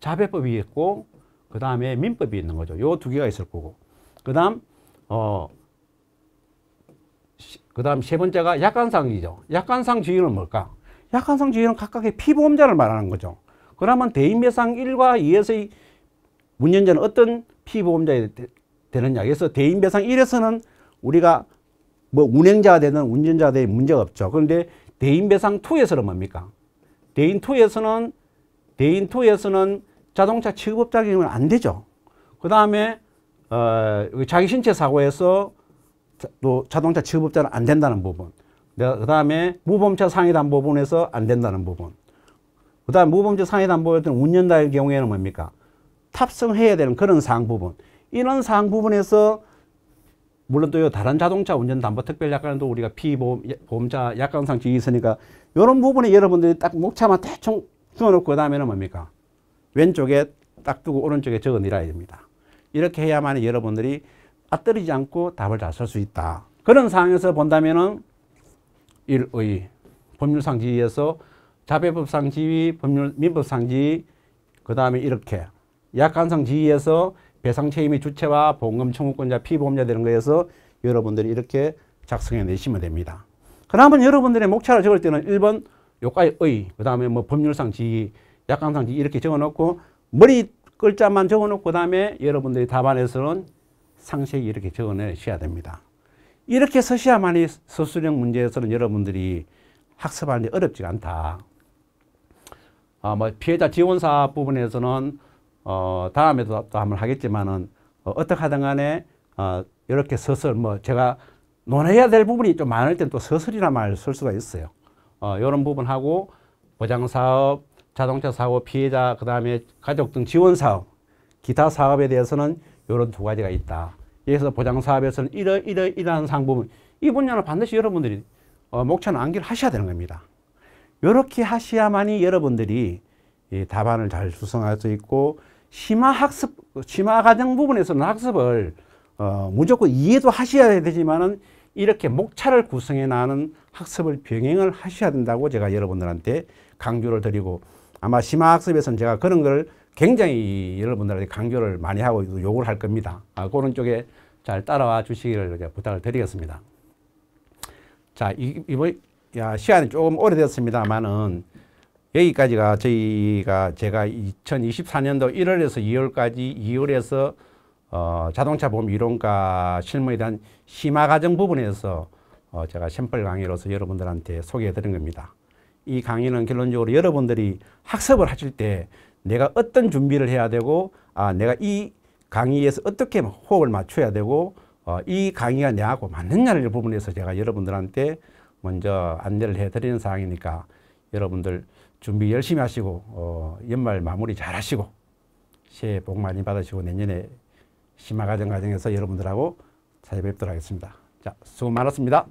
자배법이 있고 그 다음에 민법이 있는 거죠. 요 두 개가 있을 거고. 그다음 어 그다음 세 번째가 약관상이죠. 약관상 주의는 뭘까? 약관상 주의는 각각의 피보험자를 말하는 거죠. 그러면 대인배상 1과 2에서의 문연자는 어떤 피보험자에 되느냐. 그래서 대인배상 1에서는 우리가 뭐 운행자가 되든 운전자가 되든 문제가 없죠. 그런데 대인배상 2에서는 뭡니까? 대인 2에서는 대인 2에서는 자동차 취급업자격이면 안 되죠. 그 다음에 어, 자기 신체 사고에서 자, 또 자동차 취업자는 안 된다는 부분. 그 다음에 무범죄 상해단 부분에서 안 된다는 부분. 그 다음 에 무범죄 상해단 부분은 운전자의 경우에는 뭡니까? 탑승해야 되는 그런 사항 부분. 이런 사항 부분에서 물론 또 다른 자동차 운전담보특별약관도 우리가 피보험자 약관상 지위 있으니까 이런 부분에 여러분들이 딱 목차만 대충 주워놓고 그 다음에는 뭡니까? 왼쪽에 딱 두고 오른쪽에 적어내라야 됩니다. 이렇게 해야만 여러분들이 빠뜨리지 않고 답을 다 쓸 수 있다. 그런 상황에서 본다면은 1의 법률상지위에서 자배법상 지위, 법률 민법상 지위, 그 다음에 이렇게 약관상 지위에서 배상책임의 주체와 보험금 청구권자, 피보험자 되는 거에서 여러분들이 이렇게 작성해 내시면 됩니다. 그러면 여러분들의 목차를 적을 때는 1번 요가의 의, 그 다음에 뭐 법률상 지위, 약관상 지위 이렇게 적어놓고 머리 글자만 적어놓고 그 다음에 여러분들이 답안에서는 상세히 이렇게 적어내셔야 됩니다. 이렇게 서셔야만이 서술형 문제에서는 여러분들이 학습하는게 어렵지 않다. 아, 뭐 피해자 지원사 부분에서는 어, 다음에도 또 한번 하겠지만은 어, 어떻게 하든 간에 어, 이렇게 서술 뭐 제가 논해야 될 부분이 좀 많을 땐 또서술이라 말을 쓸 수가 있어요. 어, 이런 부분하고 보장사업 자동차 사고 피해자 그다음에 가족 등 지원 사업 기타 사업에 대해서는 이런 두 가지가 있다. 그래서 보장 사업에서는 이러 이러 이러한 상부분 이 분야는 반드시 여러분들이 어, 목차 암기를 하셔야 되는 겁니다. 이렇게 하셔야만이 여러분들이 이 답안을 잘 수성할 수 있고 심화 학습 심화 과정 부분에서는 학습을 어, 무조건 이해도 하셔야 되지만은 이렇게 목차를 구성해 나는 학습을 병행을 하셔야 된다고 제가 여러분들한테 강조를 드리고 아마 심화학습에서는 제가 그런 걸 굉장히 여러분들한테 강조를 많이 하고 욕을 할 겁니다. 아, 그런 쪽에 잘 따라와 주시기를 부탁을 드리겠습니다. 자, 이번 시간이 조금 오래됐습니다만은 여기까지가 저희가 제가 2024년도 1월에서 2월까지 2월에서 어, 자동차 보험 이론과 실무에 대한 심화 과정 부분에서 어, 제가 샘플 강의로서 여러분들한테 소개해 드린 겁니다. 이 강의는 결론적으로 여러분들이 학습을 하실 때 내가 어떤 준비를 해야 되고 아 내가 이 강의에서 어떻게 호흡을 맞춰야 되고 어, 이 강의가 내하고 맞느냐는 부분에서 제가 여러분들한테 먼저 안내를 해드리는 사항이니까 여러분들 준비 열심히 하시고 어, 연말 마무리 잘 하시고 새해 복 많이 받으시고 내년에 심화과정 과정에서 여러분들하고 찾아뵙도록 하겠습니다. 자, 수고 많았습니다.